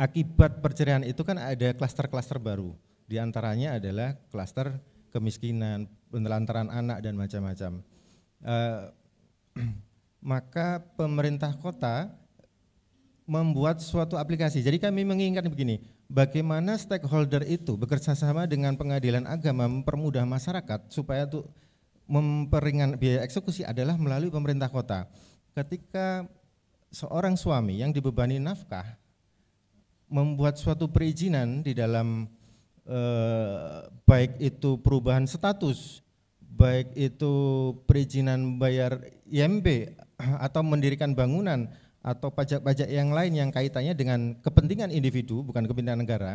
akibat perceraian itu kan ada klaster-klaster baru. Di antaranya adalah klaster kemiskinan, penelantaran anak dan macam-macam. E, maka pemerintah kota membuat suatu aplikasi. Jadi kami mengingat begini, bagaimana stakeholder itu bekerja sama dengan pengadilan agama mempermudah masyarakat supaya tuh memperingan biaya eksekusi adalah melalui pemerintah kota. Ketika seorang suami yang dibebani nafkah membuat suatu perizinan di dalam eh, baik itu perubahan status, baik itu perizinan bayar IMB atau mendirikan bangunan atau pajak-pajak yang lain yang kaitannya dengan kepentingan individu, bukan kepentingan negara,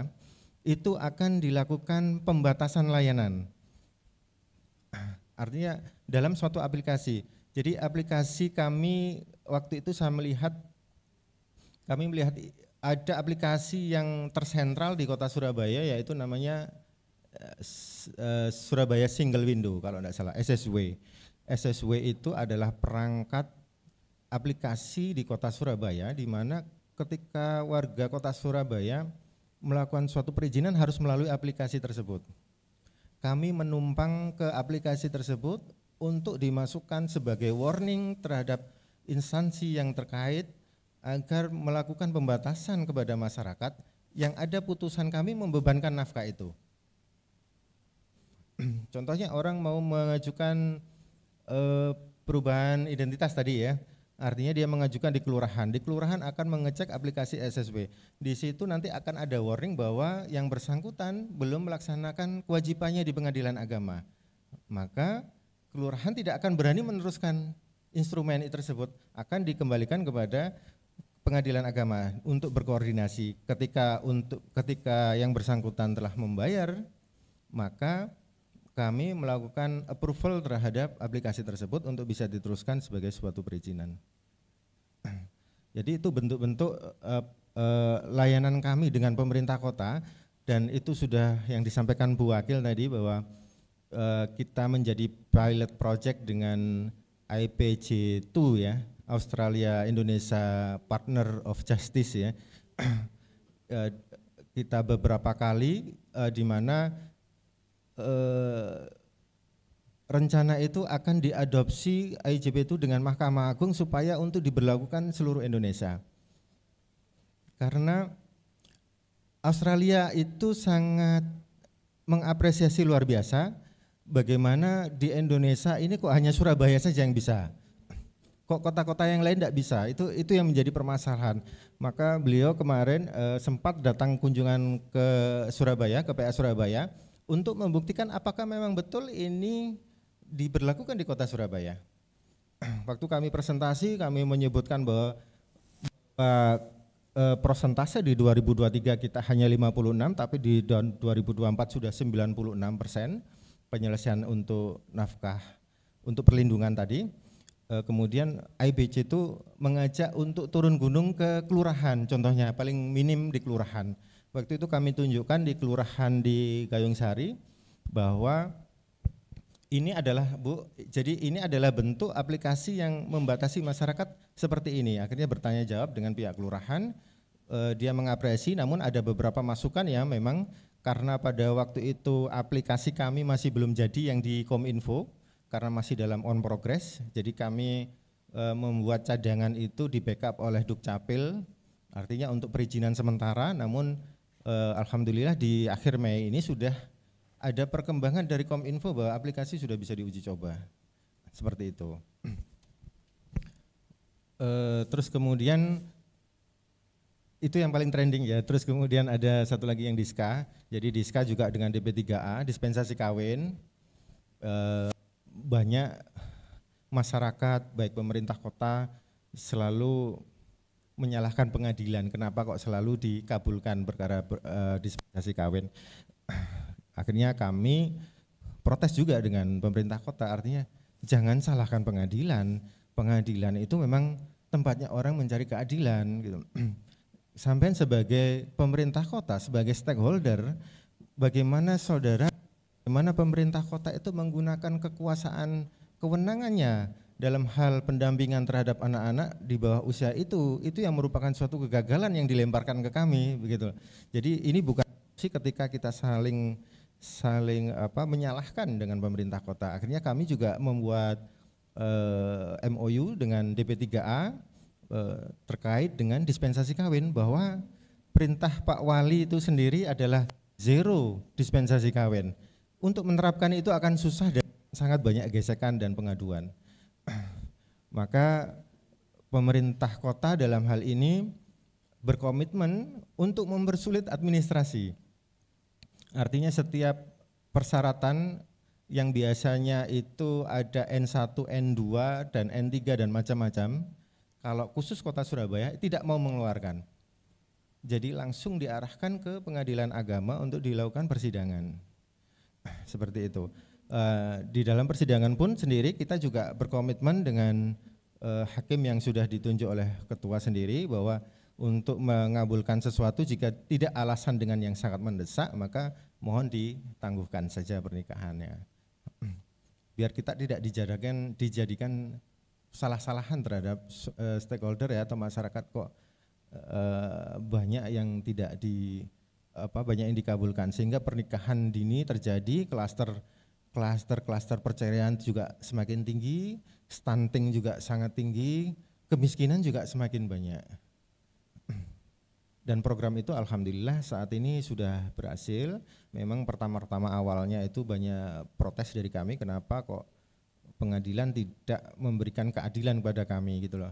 itu akan dilakukan pembatasan layanan. Artinya dalam suatu aplikasi. Jadi aplikasi kami waktu itu saya melihat kami melihat ada aplikasi yang tersentral di kota Surabaya yaitu namanya eh, eh, Surabaya Single Window kalau tidak salah SSW. SSW itu adalah perangkat aplikasi di kota Surabaya di mana ketika warga kota Surabaya melakukan suatu perizinan harus melalui aplikasi tersebut. Kami menumpang ke aplikasi tersebut untuk dimasukkan sebagai warning terhadap instansi yang terkait agar melakukan pembatasan kepada masyarakat yang ada putusan kami membebankan nafkah itu. Contohnya orang mau mengajukan eh, perubahan identitas tadi ya, Artinya dia mengajukan di kelurahan. Di kelurahan akan mengecek aplikasi SSB. Di situ nanti akan ada warning bahwa yang bersangkutan belum melaksanakan kewajibannya di pengadilan agama. Maka kelurahan tidak akan berani meneruskan instrumen itu tersebut akan dikembalikan kepada pengadilan agama untuk berkoordinasi. Ketika untuk ketika yang bersangkutan telah membayar, maka kami melakukan approval terhadap aplikasi tersebut untuk bisa diteruskan sebagai suatu perizinan. Jadi itu bentuk-bentuk uh, uh, layanan kami dengan pemerintah kota dan itu sudah yang disampaikan Bu Wakil tadi bahwa uh, kita menjadi pilot project dengan IPJ2 ya, Australia Indonesia Partner of Justice ya. kita beberapa kali uh, di mana Eh, rencana itu akan diadopsi IJP itu dengan Mahkamah Agung supaya untuk diberlakukan seluruh Indonesia. Karena Australia itu sangat mengapresiasi luar biasa bagaimana di Indonesia ini kok hanya Surabaya saja yang bisa. Kok kota-kota yang lain tidak bisa? Itu itu yang menjadi permasalahan. Maka beliau kemarin e, sempat datang kunjungan ke Surabaya, ke PA Surabaya untuk membuktikan apakah memang betul ini diberlakukan di kota Surabaya. Waktu kami presentasi, kami menyebutkan bahwa, bahwa e, prosentase di 2023 kita hanya 56, tapi di 2024 sudah 96 persen penyelesaian untuk nafkah, untuk perlindungan tadi. E, kemudian IBC itu mengajak untuk turun gunung ke kelurahan, contohnya paling minim di kelurahan Waktu itu kami tunjukkan di kelurahan di Gayung Sari bahwa ini adalah Bu, jadi ini adalah bentuk aplikasi yang membatasi masyarakat seperti ini. Akhirnya bertanya jawab dengan pihak kelurahan, e, dia mengapresi, namun ada beberapa masukan ya memang karena pada waktu itu aplikasi kami masih belum jadi yang di Kominfo karena masih dalam on progress. Jadi kami e, membuat cadangan itu di backup oleh Dukcapil artinya untuk perizinan sementara namun uh, alhamdulillah di akhir Mei ini sudah ada perkembangan dari Kominfo bahwa aplikasi sudah bisa diuji coba. Seperti itu. Uh, terus kemudian itu yang paling trending ya. Terus kemudian ada satu lagi yang Diska. Jadi Diska juga dengan DP3A, dispensasi kawin. Uh, banyak masyarakat baik pemerintah kota selalu menyalahkan pengadilan kenapa kok selalu dikabulkan perkara e, dispensasi kawin akhirnya kami protes juga dengan pemerintah kota artinya jangan salahkan pengadilan pengadilan itu memang tempatnya orang mencari keadilan gitu sampai sebagai pemerintah kota sebagai stakeholder bagaimana saudara bagaimana pemerintah kota itu menggunakan kekuasaan kewenangannya dalam hal pendampingan terhadap anak-anak di bawah usia itu itu yang merupakan suatu kegagalan yang dilemparkan ke kami begitu. Jadi ini bukan sih ketika kita saling saling apa menyalahkan dengan pemerintah kota. Akhirnya kami juga membuat eh, MOU dengan DP3A eh, terkait dengan dispensasi kawin bahwa perintah Pak Wali itu sendiri adalah zero dispensasi kawin. Untuk menerapkan itu akan susah dan sangat banyak gesekan dan pengaduan. Maka pemerintah kota dalam hal ini berkomitmen untuk mempersulit administrasi. Artinya setiap persyaratan yang biasanya itu ada N1, N2, dan N3 dan macam-macam, kalau khusus kota Surabaya tidak mau mengeluarkan. Jadi langsung diarahkan ke pengadilan agama untuk dilakukan persidangan. Seperti itu uh, di dalam persidangan pun sendiri kita juga berkomitmen dengan uh, hakim yang sudah ditunjuk oleh ketua sendiri bahwa untuk mengabulkan sesuatu jika tidak alasan dengan yang sangat mendesak maka mohon ditangguhkan saja pernikahannya biar kita tidak dijadikan dijadikan salah-salahan terhadap uh, stakeholder ya atau masyarakat kok uh, banyak yang tidak di apa banyak yang dikabulkan sehingga pernikahan dini terjadi klaster Kluster-kluster perceraian juga semakin tinggi, stunting juga sangat tinggi, kemiskinan juga semakin banyak. Dan program itu alhamdulillah saat ini sudah berhasil. Memang pertama-tama awalnya itu banyak protes dari kami kenapa kok pengadilan tidak memberikan keadilan kepada kami gitu loh.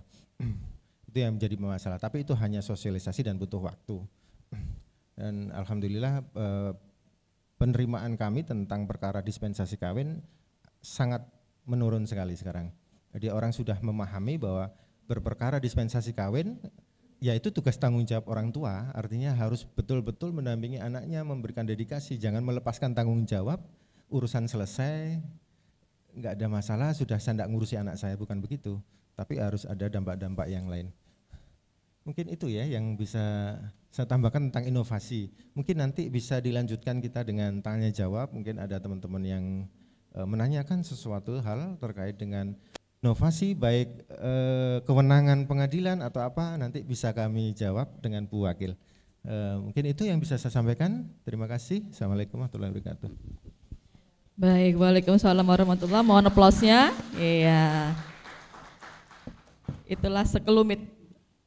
itu yang menjadi masalah. Tapi itu hanya sosialisasi dan butuh waktu. Dan alhamdulillah eh, penerimaan kami tentang perkara dispensasi kawin sangat menurun sekali sekarang. Jadi orang sudah memahami bahwa berperkara dispensasi kawin yaitu tugas tanggung jawab orang tua, artinya harus betul-betul mendampingi anaknya, memberikan dedikasi, jangan melepaskan tanggung jawab, urusan selesai, nggak ada masalah, sudah saya nggak ngurusi anak saya, bukan begitu. Tapi harus ada dampak-dampak yang lain. Mungkin itu ya yang bisa saya tambahkan tentang inovasi. Mungkin nanti bisa dilanjutkan kita dengan tanya jawab, mungkin ada teman-teman yang e, menanyakan sesuatu hal terkait dengan inovasi baik e, kewenangan pengadilan atau apa nanti bisa kami jawab dengan Bu Wakil. E, mungkin itu yang bisa saya sampaikan. Terima kasih. Assalamualaikum warahmatullahi wabarakatuh. Baik, Waalaikumsalam warahmatullahi Mohon aplausnya. Iya. Itulah sekelumit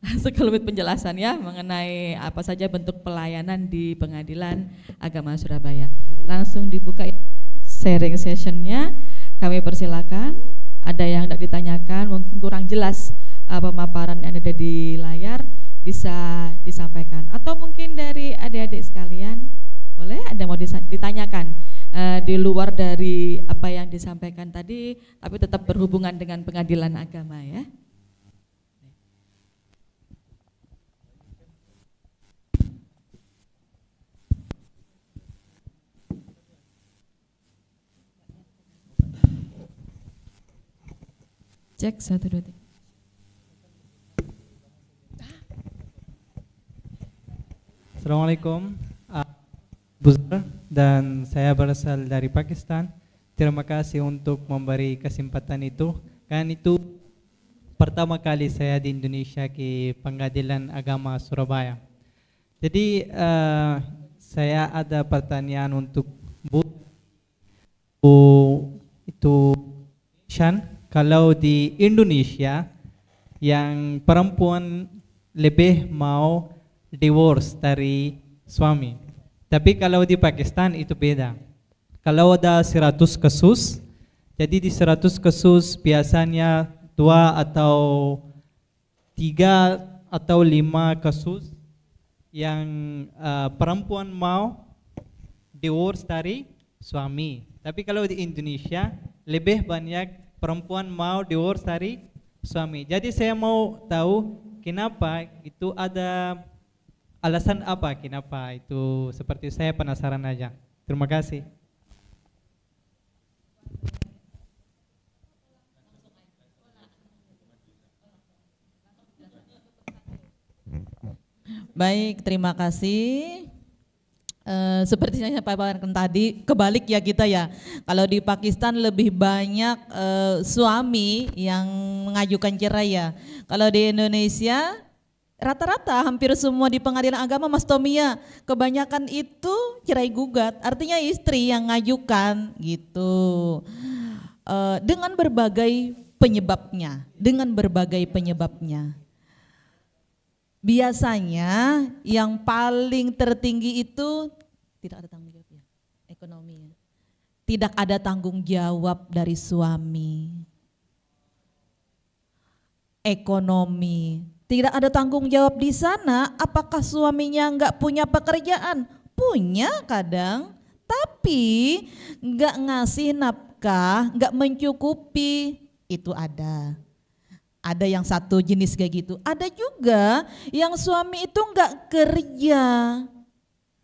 sekelumit penjelasan ya mengenai apa saja bentuk pelayanan di Pengadilan Agama Surabaya. Langsung dibuka ya, sharing sessionnya. Kami persilakan. Ada yang tidak ditanyakan, mungkin kurang jelas uh, pemaparan yang ada di layar bisa disampaikan. Atau mungkin dari adik-adik sekalian, boleh ada mau ditanyakan uh, di luar dari apa yang disampaikan tadi, tapi tetap berhubungan dengan pengadilan agama ya. Cek satu dua tiga. Assalamualaikum, ah, Buzar dan saya berasal dari Pakistan. Terima kasih untuk memberi kesempatan itu. Kan itu pertama kali saya di Indonesia ke Pengadilan Agama Surabaya. Jadi ah, saya ada pertanyaan untuk Bu, Bu itu Shan. Kalau di Indonesia yang perempuan lebih mau divorce dari suami. Tapi kalau di Pakistan itu beda. Kalau ada 100 kasus, jadi di 100 kasus biasanya dua atau tiga atau lima kasus yang uh, perempuan mau divorce dari suami. Tapi kalau di Indonesia lebih banyak perempuan mau divorce dari suami. Jadi saya mau tahu kenapa itu ada alasan apa kenapa itu seperti saya penasaran aja. Terima kasih. Baik, terima kasih. Eh, seperti yang saya paparkan tadi kebalik ya kita ya. Kalau di Pakistan lebih banyak uh, suami yang mengajukan cerai ya. Kalau di Indonesia rata-rata hampir semua di pengadilan agama Mas Tomia kebanyakan itu cerai gugat. Artinya istri yang ngajukan gitu. Uh, dengan berbagai penyebabnya, dengan berbagai penyebabnya. Biasanya yang paling tertinggi itu tidak ada tanggung jawab ya, ekonomi Tidak ada tanggung jawab dari suami. Ekonomi, tidak ada tanggung jawab di sana. Apakah suaminya nggak punya pekerjaan? Punya kadang, tapi nggak ngasih nafkah, nggak mencukupi, itu ada. Ada yang satu jenis kayak gitu. Ada juga yang suami itu nggak kerja.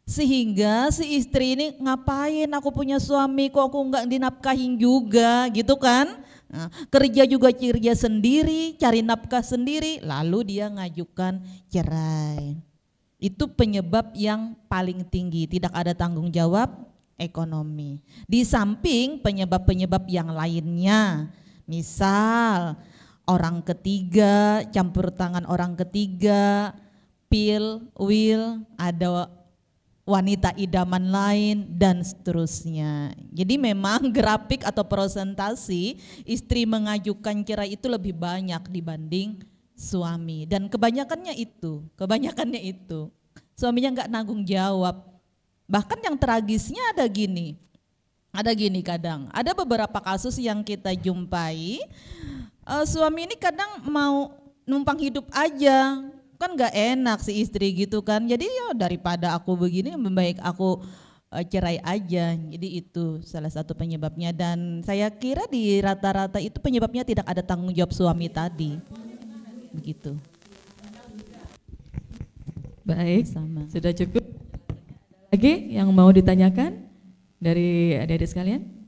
Sehingga si istri ini ngapain aku punya suami kok aku nggak dinapkahin juga gitu kan. Nah, kerja juga kerja sendiri, cari nafkah sendiri, lalu dia ngajukan cerai. Itu penyebab yang paling tinggi, tidak ada tanggung jawab ekonomi. Di samping penyebab-penyebab yang lainnya, misal orang ketiga, campur tangan orang ketiga, pil, will, ada wanita idaman lain dan seterusnya. Jadi memang grafik atau presentasi istri mengajukan cerai itu lebih banyak dibanding suami dan kebanyakannya itu, kebanyakannya itu. Suaminya nggak nanggung jawab. Bahkan yang tragisnya ada gini. Ada gini kadang. Ada beberapa kasus yang kita jumpai uh, suami ini kadang mau numpang hidup aja kan nggak enak si istri gitu kan jadi ya daripada aku begini membaik aku uh, cerai aja jadi itu salah satu penyebabnya dan saya kira di rata-rata itu penyebabnya tidak ada tanggung jawab suami tadi begitu baik sama sudah cukup lagi yang mau ditanyakan dari adik-adik sekalian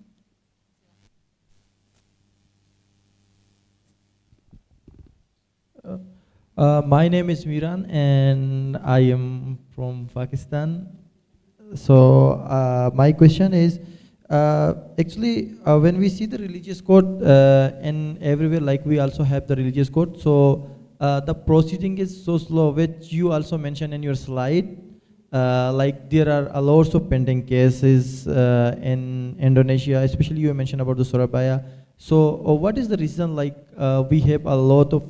Uh, my name is Miran and I am from Pakistan. So uh, my question is, uh, actually uh, when we see the religious code uh, and everywhere like we also have the religious code, so uh, the proceeding is so slow which you also mentioned in your slide. like there are a lot of pending cases in Indonesia, especially you mentioned about the Surabaya. So what is the reason like we have a lot of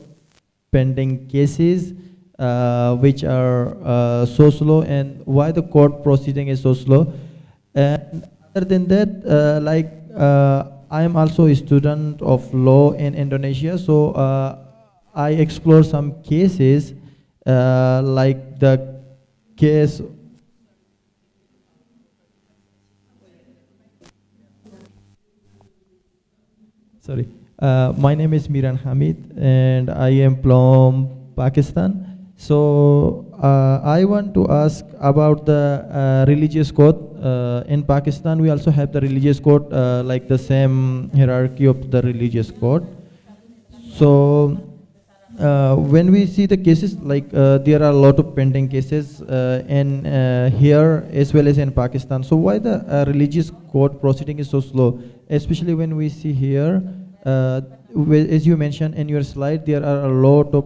pending cases uh, which are uh, so slow and why the court proceeding is so slow. And other than that, uh, like uh, I am also a student of law in Indonesia, so uh, I explore some cases uh, like the case sorry uh, my name is Miran Hamid and I am from Pakistan. So uh, I want to ask about the uh, religious code. Uh, in Pakistan, we also have the religious code, uh, like the same hierarchy of the religious code. So when we see the cases, like there are a lot of pending cases in here as well as in Pakistan. So why the religious court proceeding is so slow, especially when we see here uh, as you mentioned in your slide, there are a lot of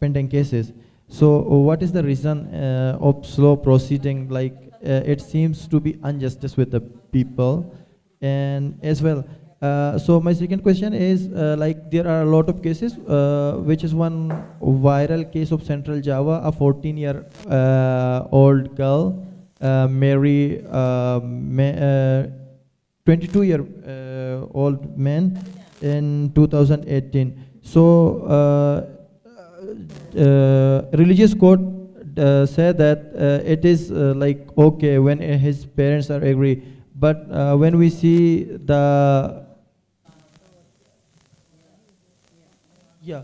pending cases. So uh, what is the reason uh, of slow proceeding? Like it seems to be injustice with the people and as well. Uh, so my second question is uh, like there are a lot of cases uh, which is one viral case of central java a 14 year old girl mary ma 22 year old man in 2018. So uh, uh, uh religious court uh, said that uh, it is like okay when his parents are agree, but when we see the yeah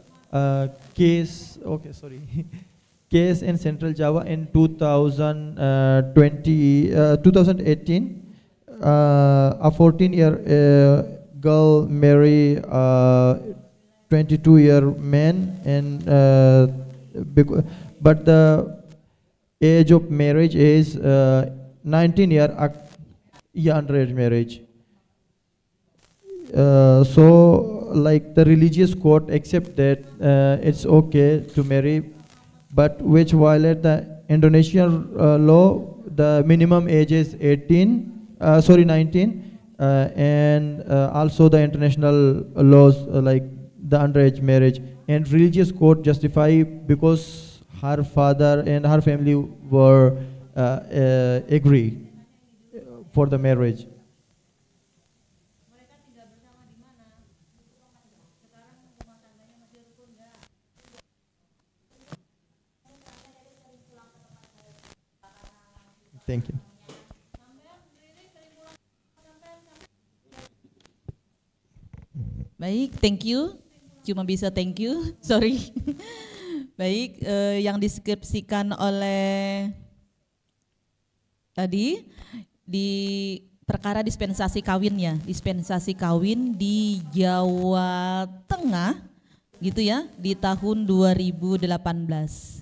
case okay sorry case in Central Java in 2020 2018 a 14 year girl marry 22 year man and uh, but the age of marriage is uh, 19 year age marriage uh, so like the religious court accept that uh, it's okay to marry but which violate the Indonesian uh, law the minimum age is 18 uh, sorry 19 uh, and uh, also the international laws uh, like the underage marriage and religious code justify because her father and her family were agree for the marriage. Thank you. Baik, thank you. Cuma bisa thank you, sorry. Baik, eh, yang deskripsikan oleh tadi di perkara dispensasi kawinnya, dispensasi kawin di Jawa Tengah gitu ya di tahun 2018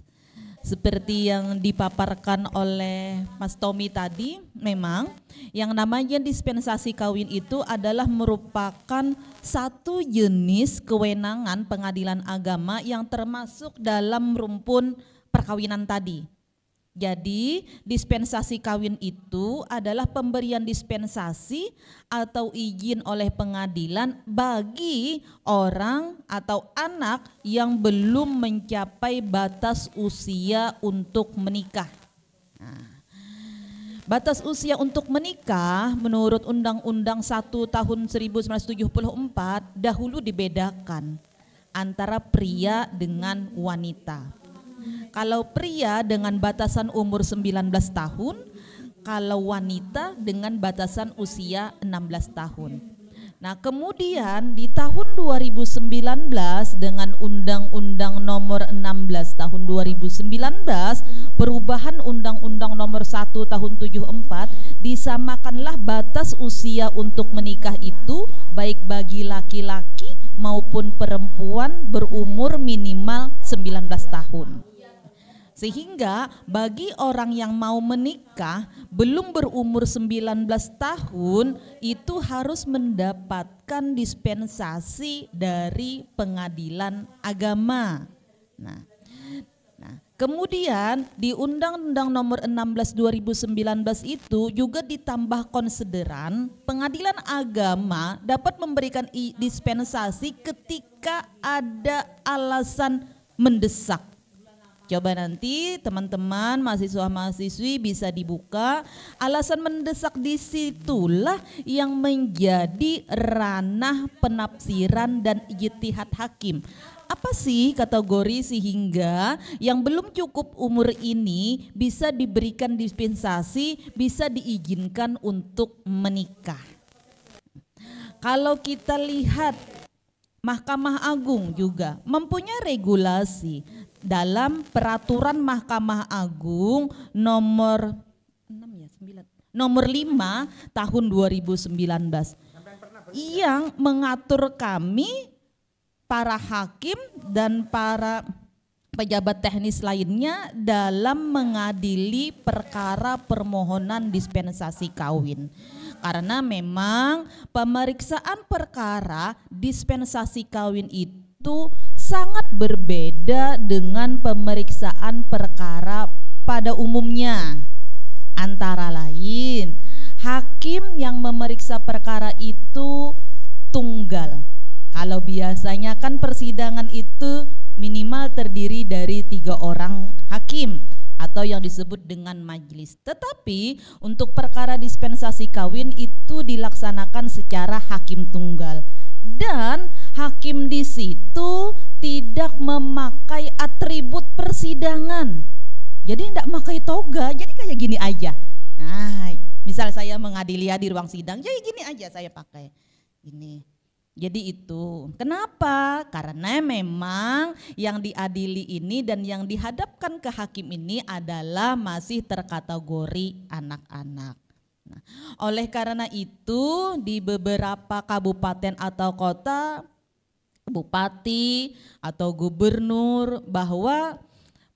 seperti yang dipaparkan oleh Mas Tommy tadi, memang yang namanya dispensasi kawin itu adalah merupakan satu jenis kewenangan pengadilan agama yang termasuk dalam rumpun perkawinan tadi. Jadi dispensasi kawin itu adalah pemberian dispensasi atau izin oleh pengadilan bagi orang atau anak yang belum mencapai batas usia untuk menikah. Nah, batas usia untuk menikah menurut Undang-Undang 1 tahun 1974 dahulu dibedakan antara pria dengan wanita kalau pria dengan batasan umur 19 tahun, kalau wanita dengan batasan usia 16 tahun. Nah, kemudian di tahun 2019 dengan Undang-Undang Nomor 16 Tahun 2019, perubahan Undang-Undang Nomor 1 Tahun 74 disamakanlah batas usia untuk menikah itu baik bagi laki-laki maupun perempuan berumur minimal 19 tahun. Sehingga bagi orang yang mau menikah belum berumur 19 tahun itu harus mendapatkan dispensasi dari pengadilan agama. Nah, nah kemudian di Undang-Undang Nomor 16 2019 itu juga ditambah konsideran pengadilan agama dapat memberikan dispensasi ketika ada alasan mendesak Coba nanti teman-teman mahasiswa-mahasiswi bisa dibuka. Alasan mendesak disitulah yang menjadi ranah penafsiran dan ijtihad hakim. Apa sih kategori sehingga yang belum cukup umur ini bisa diberikan dispensasi, bisa diizinkan untuk menikah? Kalau kita lihat Mahkamah Agung juga mempunyai regulasi dalam peraturan Mahkamah Agung nomor 6 ya 9 nomor 5 tahun 2019 yang mengatur kami para hakim dan para pejabat teknis lainnya dalam mengadili perkara permohonan dispensasi kawin. Karena memang pemeriksaan perkara dispensasi kawin itu sangat berbeda dengan pemeriksaan perkara pada umumnya. Antara lain, hakim yang memeriksa perkara itu tunggal. Kalau biasanya kan persidangan itu minimal terdiri dari tiga orang hakim atau yang disebut dengan majelis. Tetapi untuk perkara dispensasi kawin itu dilaksanakan secara hakim tunggal dan hakim di situ tidak memakai atribut persidangan. Jadi tidak memakai toga, jadi kayak gini aja. Nah, misal saya mengadili di ruang sidang, jadi gini aja saya pakai. ini. Jadi itu. Kenapa? Karena memang yang diadili ini dan yang dihadapkan ke hakim ini adalah masih terkategori anak-anak. Nah, oleh karena itu di beberapa kabupaten atau kota bupati atau gubernur bahwa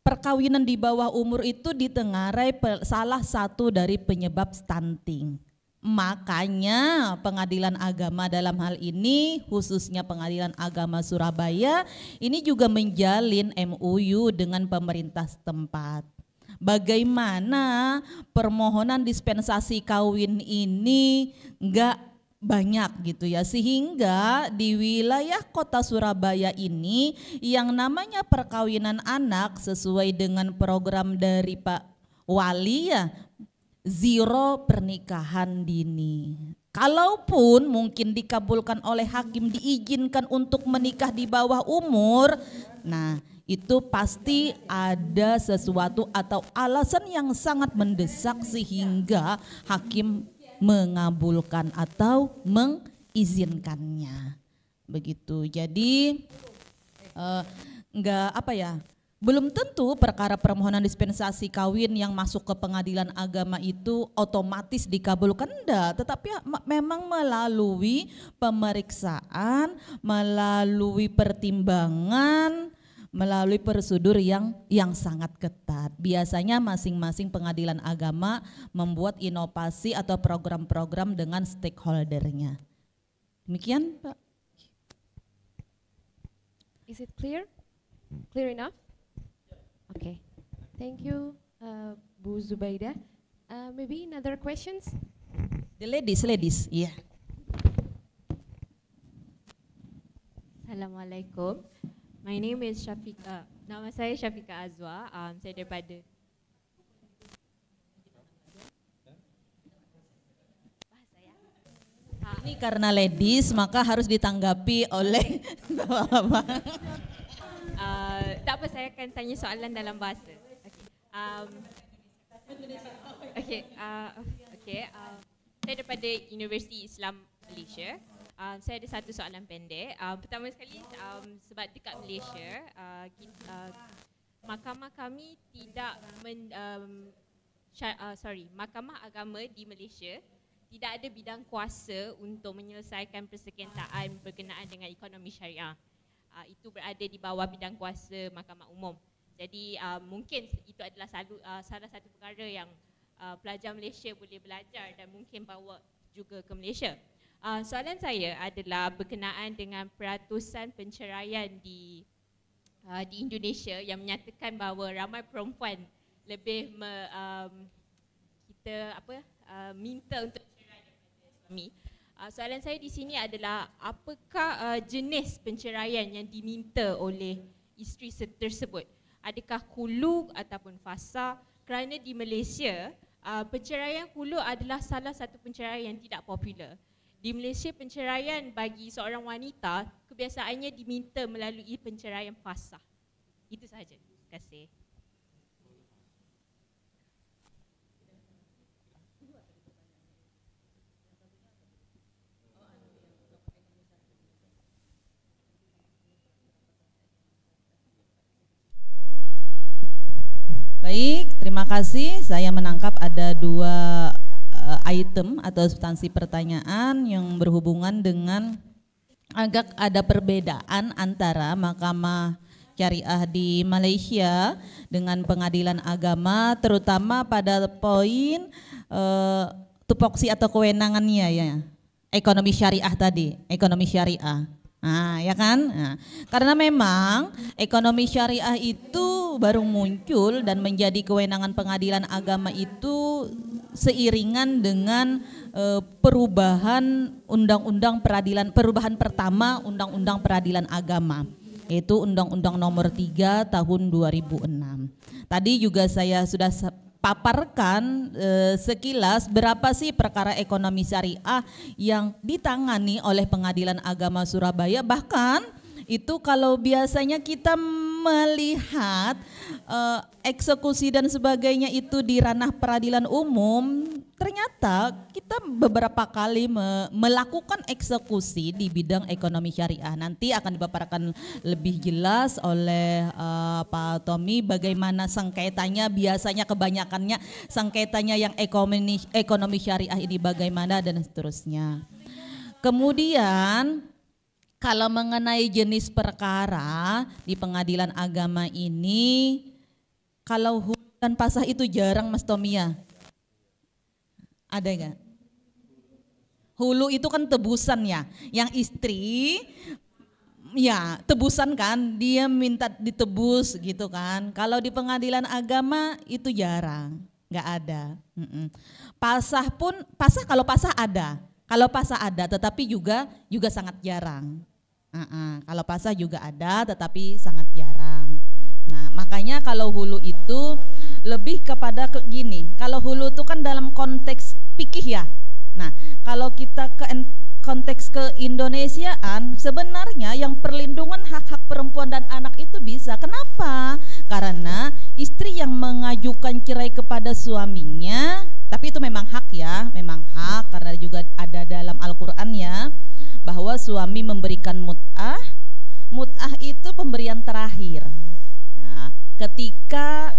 perkawinan di bawah umur itu ditengarai salah satu dari penyebab stunting. Makanya pengadilan agama dalam hal ini khususnya pengadilan agama Surabaya ini juga menjalin MUU dengan pemerintah setempat. Bagaimana permohonan dispensasi kawin ini enggak banyak gitu ya sehingga di wilayah kota Surabaya ini yang namanya perkawinan anak sesuai dengan program dari Pak Wali ya zero pernikahan dini Kalaupun mungkin dikabulkan oleh hakim diizinkan untuk menikah di bawah umur, nah itu pasti ada sesuatu atau alasan yang sangat mendesak sehingga hakim mengabulkan atau mengizinkannya. Begitu. Jadi uh, eh, enggak apa ya? Belum tentu perkara permohonan dispensasi kawin yang masuk ke pengadilan agama itu otomatis dikabulkan, enggak. Tetapi ya, memang melalui pemeriksaan, melalui pertimbangan, melalui prosedur yang yang sangat ketat. Biasanya masing-masing pengadilan agama membuat inovasi atau program-program dengan stakeholdernya. Demikian, Pak. Is it clear? Clear enough? Oke. Okay. Thank you, uh, Bu Zubaida. Uh, maybe another questions? The ladies, ladies, yeah. Assalamualaikum. My name is Shafika. Nama saya Shafika Azwa. Um, saya daripada Ini karena ladies maka harus ditanggapi oleh bapak. uh, tak apa saya akan tanya soalan dalam bahasa. Okay. Um, okay. Uh, okay. Uh, saya daripada Universiti Islam Malaysia um, saya ada satu soalan pendek. Um, pertama sekali, um, sebab dekat Malaysia, uh, kita, uh, mahkamah kami tidak men, um, syar, uh, sorry, mahkamah agama di Malaysia tidak ada bidang kuasa untuk menyelesaikan persekitaran berkenaan dengan ekonomi syariah. Uh, itu berada di bawah bidang kuasa mahkamah umum. Jadi uh, mungkin itu adalah salu, uh, salah satu perkara yang uh, pelajar Malaysia boleh belajar dan mungkin bawa juga ke Malaysia. Uh, soalan saya adalah berkenaan dengan peratusan penceraian di uh, di Indonesia yang menyatakan bahawa ramai perempuan lebih me, um, kita apa uh, minta untuk cerai suami. Uh, soalan saya di sini adalah apakah uh, jenis penceraian yang diminta oleh isteri tersebut? Adakah kulu ataupun fasa? Kerana di Malaysia, uh, penceraian hulu adalah salah satu penceraian yang tidak popular. Di Malaysia penceraian bagi seorang wanita kebiasaannya diminta melalui penceraian pasah. Itu sahaja. Terima kasih. Baik, terima kasih. Saya menangkap ada dua Eh, item atau substansi pertanyaan yang berhubungan dengan agak ada perbedaan antara Mahkamah Syariah di Malaysia dengan pengadilan agama terutama pada poin uh, tupoksi atau kewenangannya ya ekonomi syariah tadi, ekonomi syariah. Nah, ya kan? Nah, karena memang ekonomi syariah itu baru muncul dan menjadi kewenangan pengadilan agama itu seiringan dengan uh, perubahan undang-undang peradilan perubahan pertama undang-undang peradilan agama yaitu undang-undang nomor 3 tahun 2006. Tadi juga saya sudah paparkan eh, sekilas berapa sih perkara ekonomi syariah yang ditangani oleh Pengadilan Agama Surabaya bahkan itu kalau biasanya kita melihat uh, eksekusi dan sebagainya itu di ranah peradilan umum, ternyata kita beberapa kali me melakukan eksekusi di bidang ekonomi syariah. Nanti akan dipaparkan lebih jelas oleh uh, Pak Tommy bagaimana sengketanya biasanya kebanyakannya sengketanya yang ekonomi ekonomi syariah ini bagaimana dan seterusnya. Kemudian kalau mengenai jenis perkara di pengadilan agama ini, kalau hutan pasah itu jarang Mas Tomia. Ada nggak? Hulu itu kan tebusan ya, yang istri ya tebusan kan dia minta ditebus gitu kan kalau di pengadilan agama itu jarang nggak ada pasah pun pasah kalau pasah ada kalau pasah ada tetapi juga juga sangat jarang Uh-uh. Kalau pasah juga ada, tetapi sangat jarang. Nah, makanya kalau hulu itu lebih kepada ke gini. Kalau hulu itu kan dalam konteks pikih ya. Nah, kalau kita ke konteks ke Indonesiaan, sebenarnya yang perlindungan hak-hak perempuan dan anak itu bisa. Kenapa? Karena istri yang mengajukan cerai kepada suaminya tapi itu memang hak ya, memang hak karena juga ada dalam Al-Qur'an ya bahwa suami memberikan mut'ah. Mut'ah itu pemberian terakhir. Nah, ketika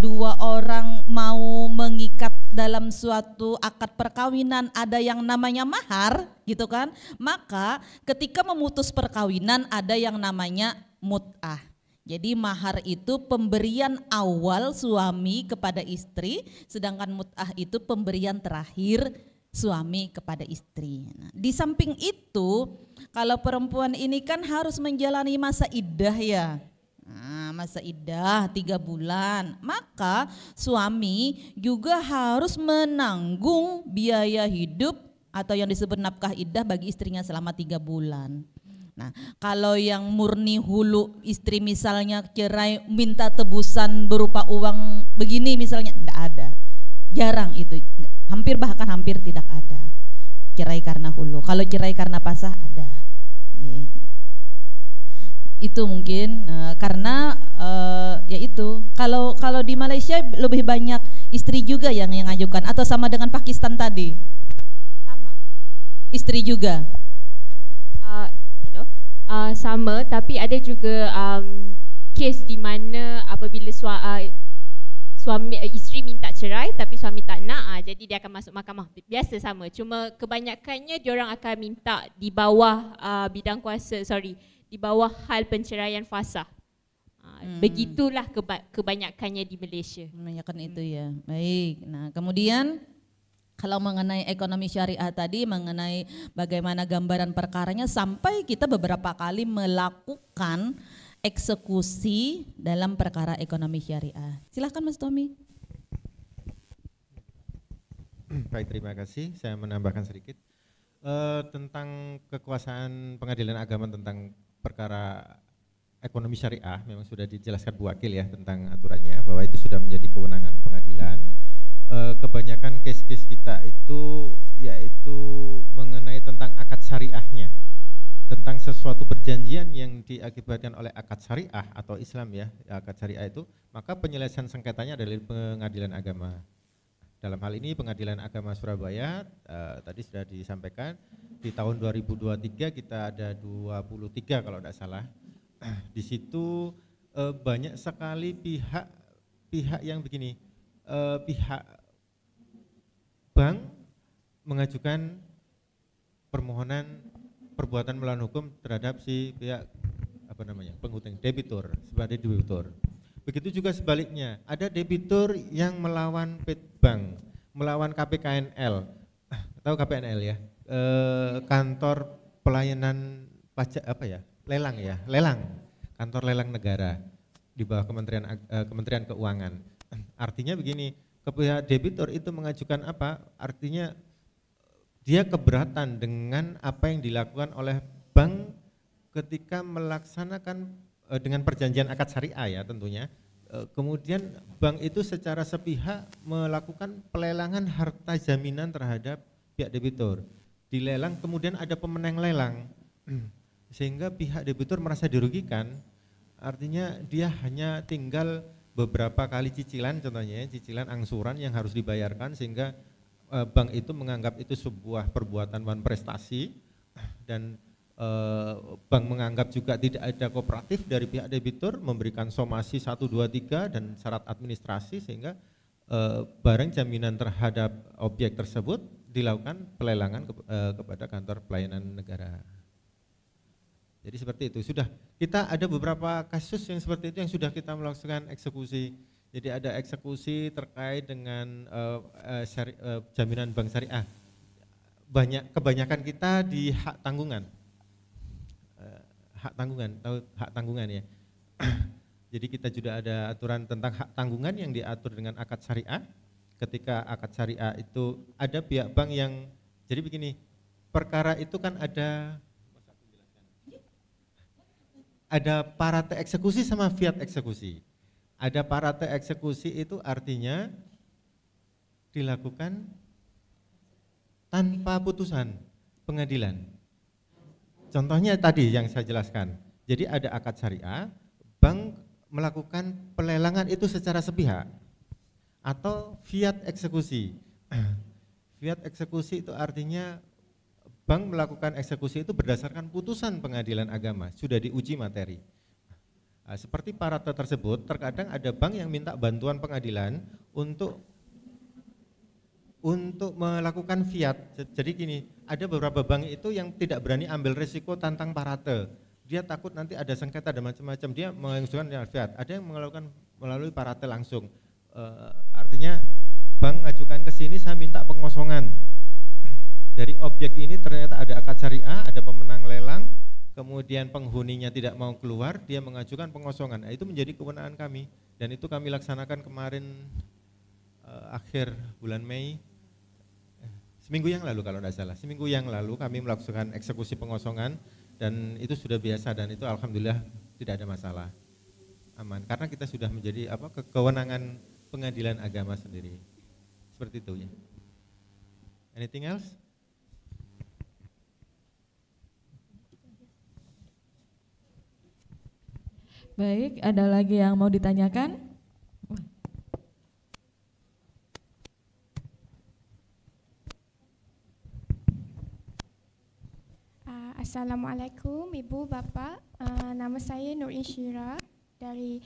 dua orang mau mengikat dalam suatu akad perkawinan ada yang namanya mahar gitu kan maka ketika memutus perkawinan ada yang namanya mut'ah jadi mahar itu pemberian awal suami kepada istri, sedangkan mut'ah itu pemberian terakhir suami kepada istri. Nah, di samping itu, kalau perempuan ini kan harus menjalani masa iddah ya. Nah, masa iddah tiga bulan, maka suami juga harus menanggung biaya hidup atau yang disebut nafkah iddah bagi istrinya selama tiga bulan. Nah, kalau yang murni hulu istri misalnya cerai minta tebusan berupa uang begini misalnya tidak ada. Jarang itu. Hampir bahkan hampir tidak ada. Cerai karena hulu. Kalau cerai karena pasah ada. Iya. Itu mungkin eh, karena eh, ya yaitu kalau kalau di Malaysia lebih banyak istri juga yang yang ngajukan atau sama dengan Pakistan tadi. Sama. Istri juga. uh, sama tapi ada juga um, kes di mana apabila sua, uh, suami uh, isteri minta cerai tapi suami tak nak uh, jadi dia akan masuk mahkamah biasa sama cuma kebanyakannya orang akan minta di bawah uh, bidang kuasa sorry di bawah hal penceraian fasa uh, Hmm. Begitulah keba- kebanyakannya di Malaysia. Kebanyakan hmm. itu ya. Baik. Nah, kemudian kalau mengenai ekonomi syariah tadi, mengenai bagaimana gambaran perkaranya, sampai kita beberapa kali melakukan eksekusi dalam perkara ekonomi syariah. Silahkan Mas Tommy. Baik, terima kasih. Saya menambahkan sedikit e, tentang kekuasaan pengadilan agama tentang perkara ekonomi syariah. Memang sudah dijelaskan Bu Wakil ya tentang aturannya bahwa itu sudah menjadi kewenangan pengadilan Eh, kebanyakan case-case kita itu yaitu mengenai tentang akad syariahnya tentang sesuatu perjanjian yang diakibatkan oleh akad syariah atau Islam ya akad syariah itu maka penyelesaian sengketanya adalah pengadilan agama dalam hal ini pengadilan agama Surabaya uh, tadi sudah disampaikan di tahun 2023 kita ada 23 kalau tidak salah di situ uh, banyak sekali pihak pihak yang begini uh, pihak bank mengajukan permohonan perbuatan melawan hukum terhadap si pihak apa namanya penghutang debitur sebagai debitur. Begitu juga sebaliknya, ada debitur yang melawan pet bank, melawan KPKNL, ah, tahu KPNL ya, e, kantor pelayanan pajak apa ya, lelang ya, lelang, kantor lelang negara di bawah Kementerian eh, Kementerian Keuangan. Artinya begini, ke pihak debitur itu mengajukan apa? Artinya dia keberatan dengan apa yang dilakukan oleh bank ketika melaksanakan e, dengan perjanjian akad syariah ya tentunya. E, kemudian bank itu secara sepihak melakukan pelelangan harta jaminan terhadap pihak debitur. Dilelang kemudian ada pemenang lelang. Sehingga pihak debitur merasa dirugikan. Artinya dia hanya tinggal beberapa kali cicilan contohnya ya, cicilan angsuran yang harus dibayarkan sehingga e, bank itu menganggap itu sebuah perbuatan wan prestasi dan e, bank menganggap juga tidak ada kooperatif dari pihak debitur memberikan somasi 1 2 3 dan syarat administrasi sehingga e, barang jaminan terhadap objek tersebut dilakukan pelelangan ke, e, kepada kantor pelayanan negara. Jadi seperti itu. Sudah kita ada beberapa kasus yang seperti itu yang sudah kita melakukan eksekusi. Jadi ada eksekusi terkait dengan uh, uh, syari, uh, jaminan bank syariah. Banyak kebanyakan kita di hak tanggungan. Uh, hak tanggungan, tahu hak tanggungan ya. Jadi kita juga ada aturan tentang hak tanggungan yang diatur dengan akad syariah. Ketika akad syariah itu ada pihak bank yang jadi begini, perkara itu kan ada ada parate eksekusi sama fiat eksekusi. Ada parate eksekusi itu artinya dilakukan tanpa putusan pengadilan. Contohnya tadi yang saya jelaskan. Jadi ada akad syariah, bank melakukan pelelangan itu secara sepihak atau fiat eksekusi. fiat eksekusi itu artinya bank melakukan eksekusi itu berdasarkan putusan pengadilan agama, sudah diuji materi. Nah, seperti parate tersebut, terkadang ada bank yang minta bantuan pengadilan untuk untuk melakukan fiat. Jadi gini, ada beberapa bank itu yang tidak berani ambil risiko tantang parate. Dia takut nanti ada sengketa dan macam-macam. Dia mengajukan fiat. Ada yang melakukan melalui parate langsung. E, artinya bank ajukan ke sini saya minta pengosongan dari objek ini ternyata ada akad syariah, ada pemenang lelang, kemudian penghuninya tidak mau keluar, dia mengajukan pengosongan. Nah, itu menjadi kewenangan kami dan itu kami laksanakan kemarin eh, akhir bulan Mei eh, seminggu yang lalu kalau tidak salah. Seminggu yang lalu kami melakukan eksekusi pengosongan dan itu sudah biasa dan itu alhamdulillah tidak ada masalah. Aman karena kita sudah menjadi apa ke kewenangan pengadilan agama sendiri. Seperti itu ya. Anything else? Baik, ada lagi yang mau ditanyakan? Uh, Assalamualaikum Ibu Bapa. Uh, nama saya Nur Syira dari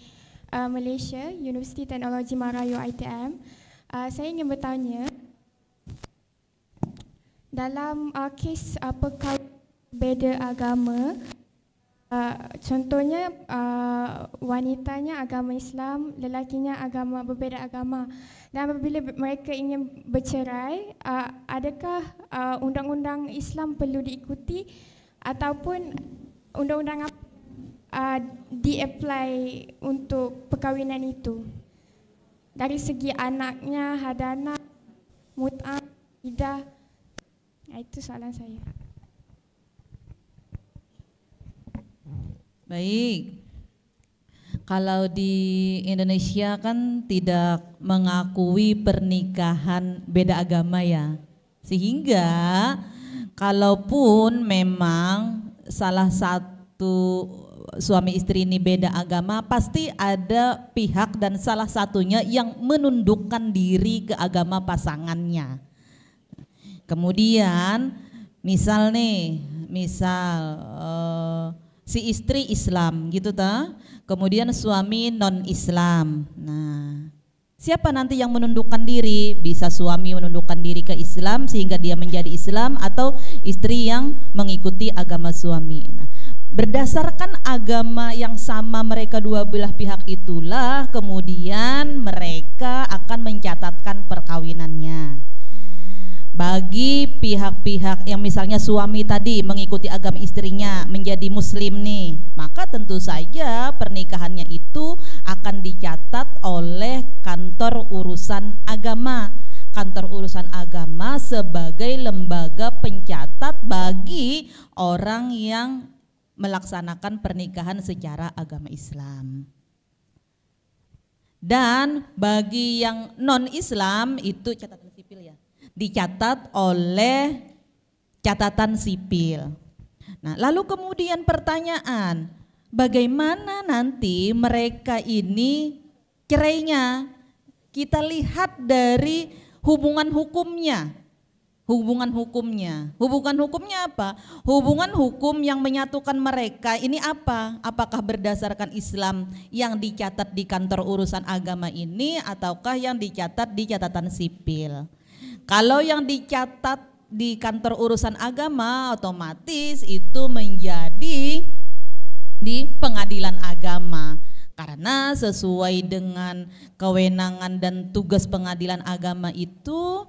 uh, Malaysia, Universiti Teknologi Marayu ITM. Uh, saya ingin bertanya dalam uh, kes uh, perkara beda agama Ah, contohnya uh, wanitanya agama Islam, lelakinya agama berbeza agama. Dan apabila mereka ingin bercerai, uh, adakah uh, undang-undang Islam perlu diikuti ataupun undang-undang apa uh, di untuk perkahwinan itu? Dari segi anaknya, hadana, mut'ah, idah. Itu soalan saya. Baik. Kalau di Indonesia kan tidak mengakui pernikahan beda agama ya. Sehingga kalaupun memang salah satu suami istri ini beda agama, pasti ada pihak dan salah satunya yang menundukkan diri ke agama pasangannya. Kemudian misal nih, misal uh, si istri Islam gitu ta kemudian suami non Islam nah siapa nanti yang menundukkan diri bisa suami menundukkan diri ke Islam sehingga dia menjadi Islam atau istri yang mengikuti agama suami nah berdasarkan agama yang sama mereka dua belah pihak itulah kemudian mereka akan mencatatkan perkawinannya bagi pihak-pihak yang misalnya suami tadi mengikuti agama istrinya menjadi muslim nih maka tentu saja pernikahannya itu akan dicatat oleh kantor urusan agama kantor urusan agama sebagai lembaga pencatat bagi orang yang melaksanakan pernikahan secara agama Islam dan bagi yang non Islam itu catatan dicatat oleh catatan sipil. Nah, lalu kemudian pertanyaan, bagaimana nanti mereka ini cerainya? Kita lihat dari hubungan hukumnya. Hubungan hukumnya. Hubungan hukumnya apa? Hubungan hukum yang menyatukan mereka ini apa? Apakah berdasarkan Islam yang dicatat di kantor urusan agama ini ataukah yang dicatat di catatan sipil? Kalau yang dicatat di kantor urusan agama otomatis itu menjadi di pengadilan agama karena sesuai dengan kewenangan dan tugas pengadilan agama itu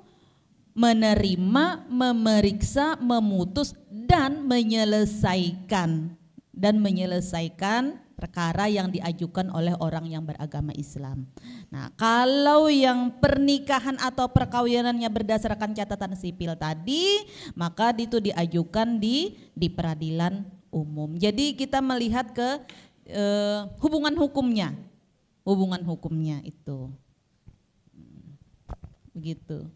menerima, memeriksa, memutus dan menyelesaikan dan menyelesaikan perkara yang diajukan oleh orang yang beragama Islam. Nah, kalau yang pernikahan atau perkawinannya berdasarkan catatan sipil tadi, maka itu diajukan di di peradilan umum. Jadi kita melihat ke eh, hubungan hukumnya. Hubungan hukumnya itu. Hmm, begitu.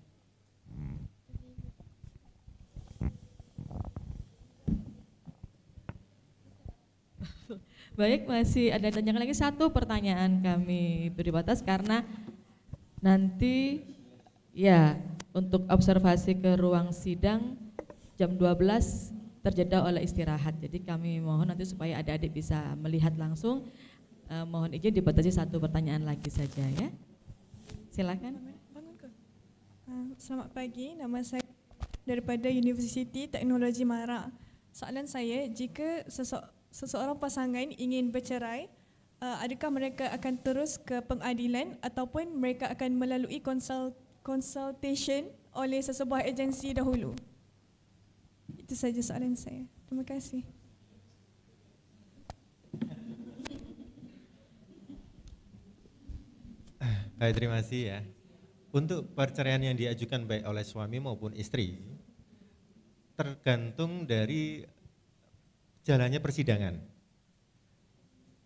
Baik, masih ada tanyakan lagi satu pertanyaan kami beri batas karena nanti ya untuk observasi ke ruang sidang jam 12 terjeda oleh istirahat. Jadi kami mohon nanti supaya adik-adik bisa melihat langsung. Eh, mohon izin dibatasi satu pertanyaan lagi saja ya. Silakan. Eh, selamat pagi, nama saya daripada University Teknologi Mara. Soalan saya, jika sesuatu seseorang pasangan ingin bercerai, uh, adakah mereka akan terus ke pengadilan ataupun mereka akan melalui konsul, oleh sesebuah agensi dahulu? Itu saja soalan saya. Terima kasih. Baik, terima kasih ya. Untuk perceraian yang diajukan baik oleh suami maupun istri, tergantung dari jalannya persidangan.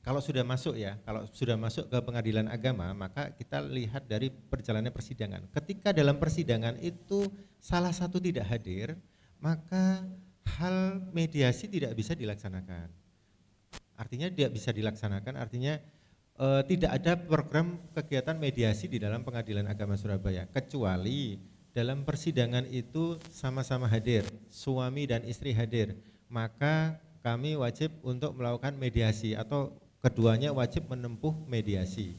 Kalau sudah masuk ya, kalau sudah masuk ke pengadilan agama, maka kita lihat dari perjalanan persidangan. Ketika dalam persidangan itu salah satu tidak hadir, maka hal mediasi tidak bisa dilaksanakan. Artinya tidak bisa dilaksanakan, artinya e, tidak ada program kegiatan mediasi di dalam Pengadilan Agama Surabaya kecuali dalam persidangan itu sama-sama hadir, suami dan istri hadir, maka kami wajib untuk melakukan mediasi atau keduanya wajib menempuh mediasi.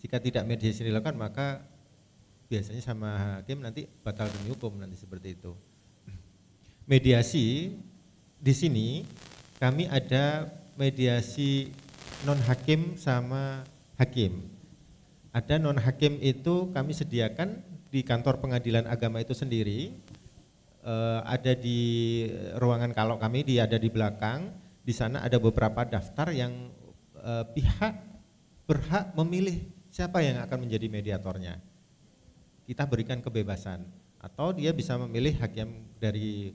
Jika tidak mediasi dilakukan maka biasanya sama hakim nanti batal demi hukum nanti seperti itu. Mediasi di sini kami ada mediasi non hakim sama hakim. Ada non hakim itu kami sediakan di kantor pengadilan agama itu sendiri uh, ada di ruangan kalau kami di ada di belakang di sana ada beberapa daftar yang uh, pihak berhak memilih siapa yang akan menjadi mediatornya kita berikan kebebasan atau dia bisa memilih hakim dari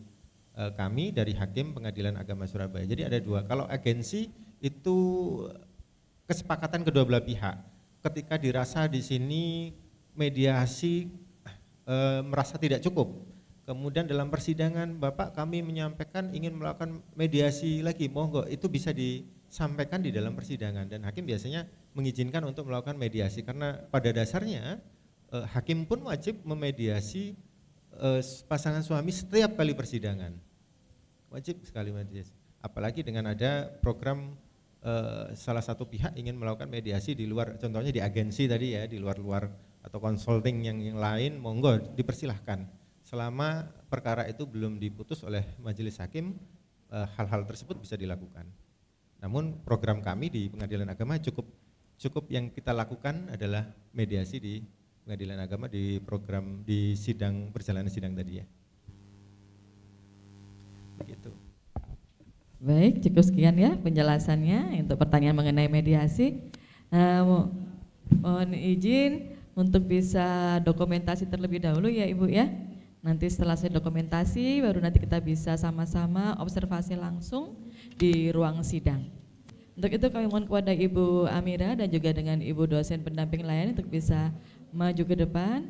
e, kami dari hakim pengadilan agama Surabaya jadi ada dua kalau agensi itu kesepakatan kedua belah pihak ketika dirasa di sini mediasi e, merasa tidak cukup Kemudian dalam persidangan Bapak kami menyampaikan ingin melakukan mediasi lagi, monggo itu bisa disampaikan di dalam persidangan dan hakim biasanya mengizinkan untuk melakukan mediasi karena pada dasarnya e, hakim pun wajib memediasi e, pasangan suami setiap kali persidangan. Wajib sekali mediasi. Apalagi dengan ada program e, salah satu pihak ingin melakukan mediasi di luar contohnya di agensi tadi ya, di luar-luar atau consulting yang yang lain monggo dipersilahkan selama perkara itu belum diputus oleh majelis hakim eh, hal-hal tersebut bisa dilakukan. Namun program kami di Pengadilan Agama cukup cukup yang kita lakukan adalah mediasi di Pengadilan Agama di program di sidang perjalanan sidang tadi ya. Begitu. Baik, cukup sekian ya penjelasannya untuk pertanyaan mengenai mediasi. Eh, mo mohon izin untuk bisa dokumentasi terlebih dahulu ya Ibu ya. Nanti setelah saya dokumentasi, baru nanti kita bisa sama-sama observasi langsung di ruang sidang. Untuk itu kami mohon kepada Ibu Amira dan juga dengan Ibu dosen pendamping lain untuk bisa maju ke depan.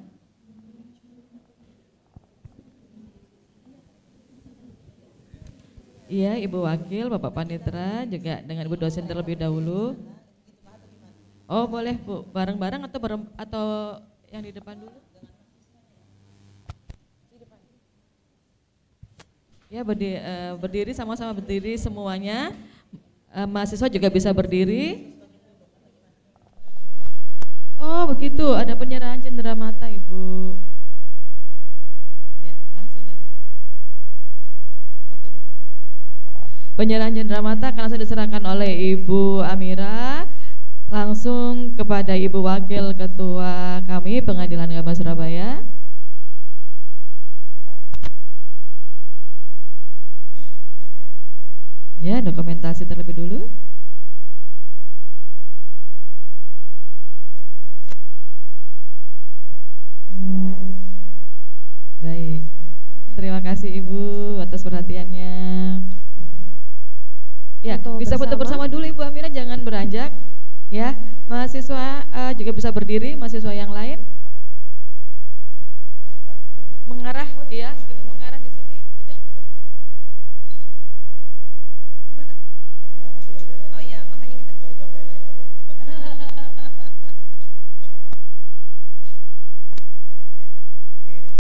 Iya, Ibu Wakil, Bapak Panitra, juga dengan Ibu dosen terlebih dahulu. Oh, boleh Bu, bareng-bareng atau bareng, atau yang di depan dulu? Ya berdiri, uh, eh, berdiri sama-sama berdiri semuanya. Uh, mahasiswa juga bisa berdiri. Oh begitu, ada penyerahan cendera mata Ibu. Ya, langsung dari Ibu. Penyerahan cendera mata akan langsung diserahkan oleh Ibu Amira langsung kepada Ibu Wakil Ketua kami Pengadilan Agama Surabaya. Ya, dokumentasi terlebih dulu. Baik. Terima kasih Ibu atas perhatiannya. Ya, foto bisa bersama. foto bersama dulu Ibu Amira jangan beranjak ya. Mahasiswa uh, juga bisa berdiri, mahasiswa yang lain mengarah ya.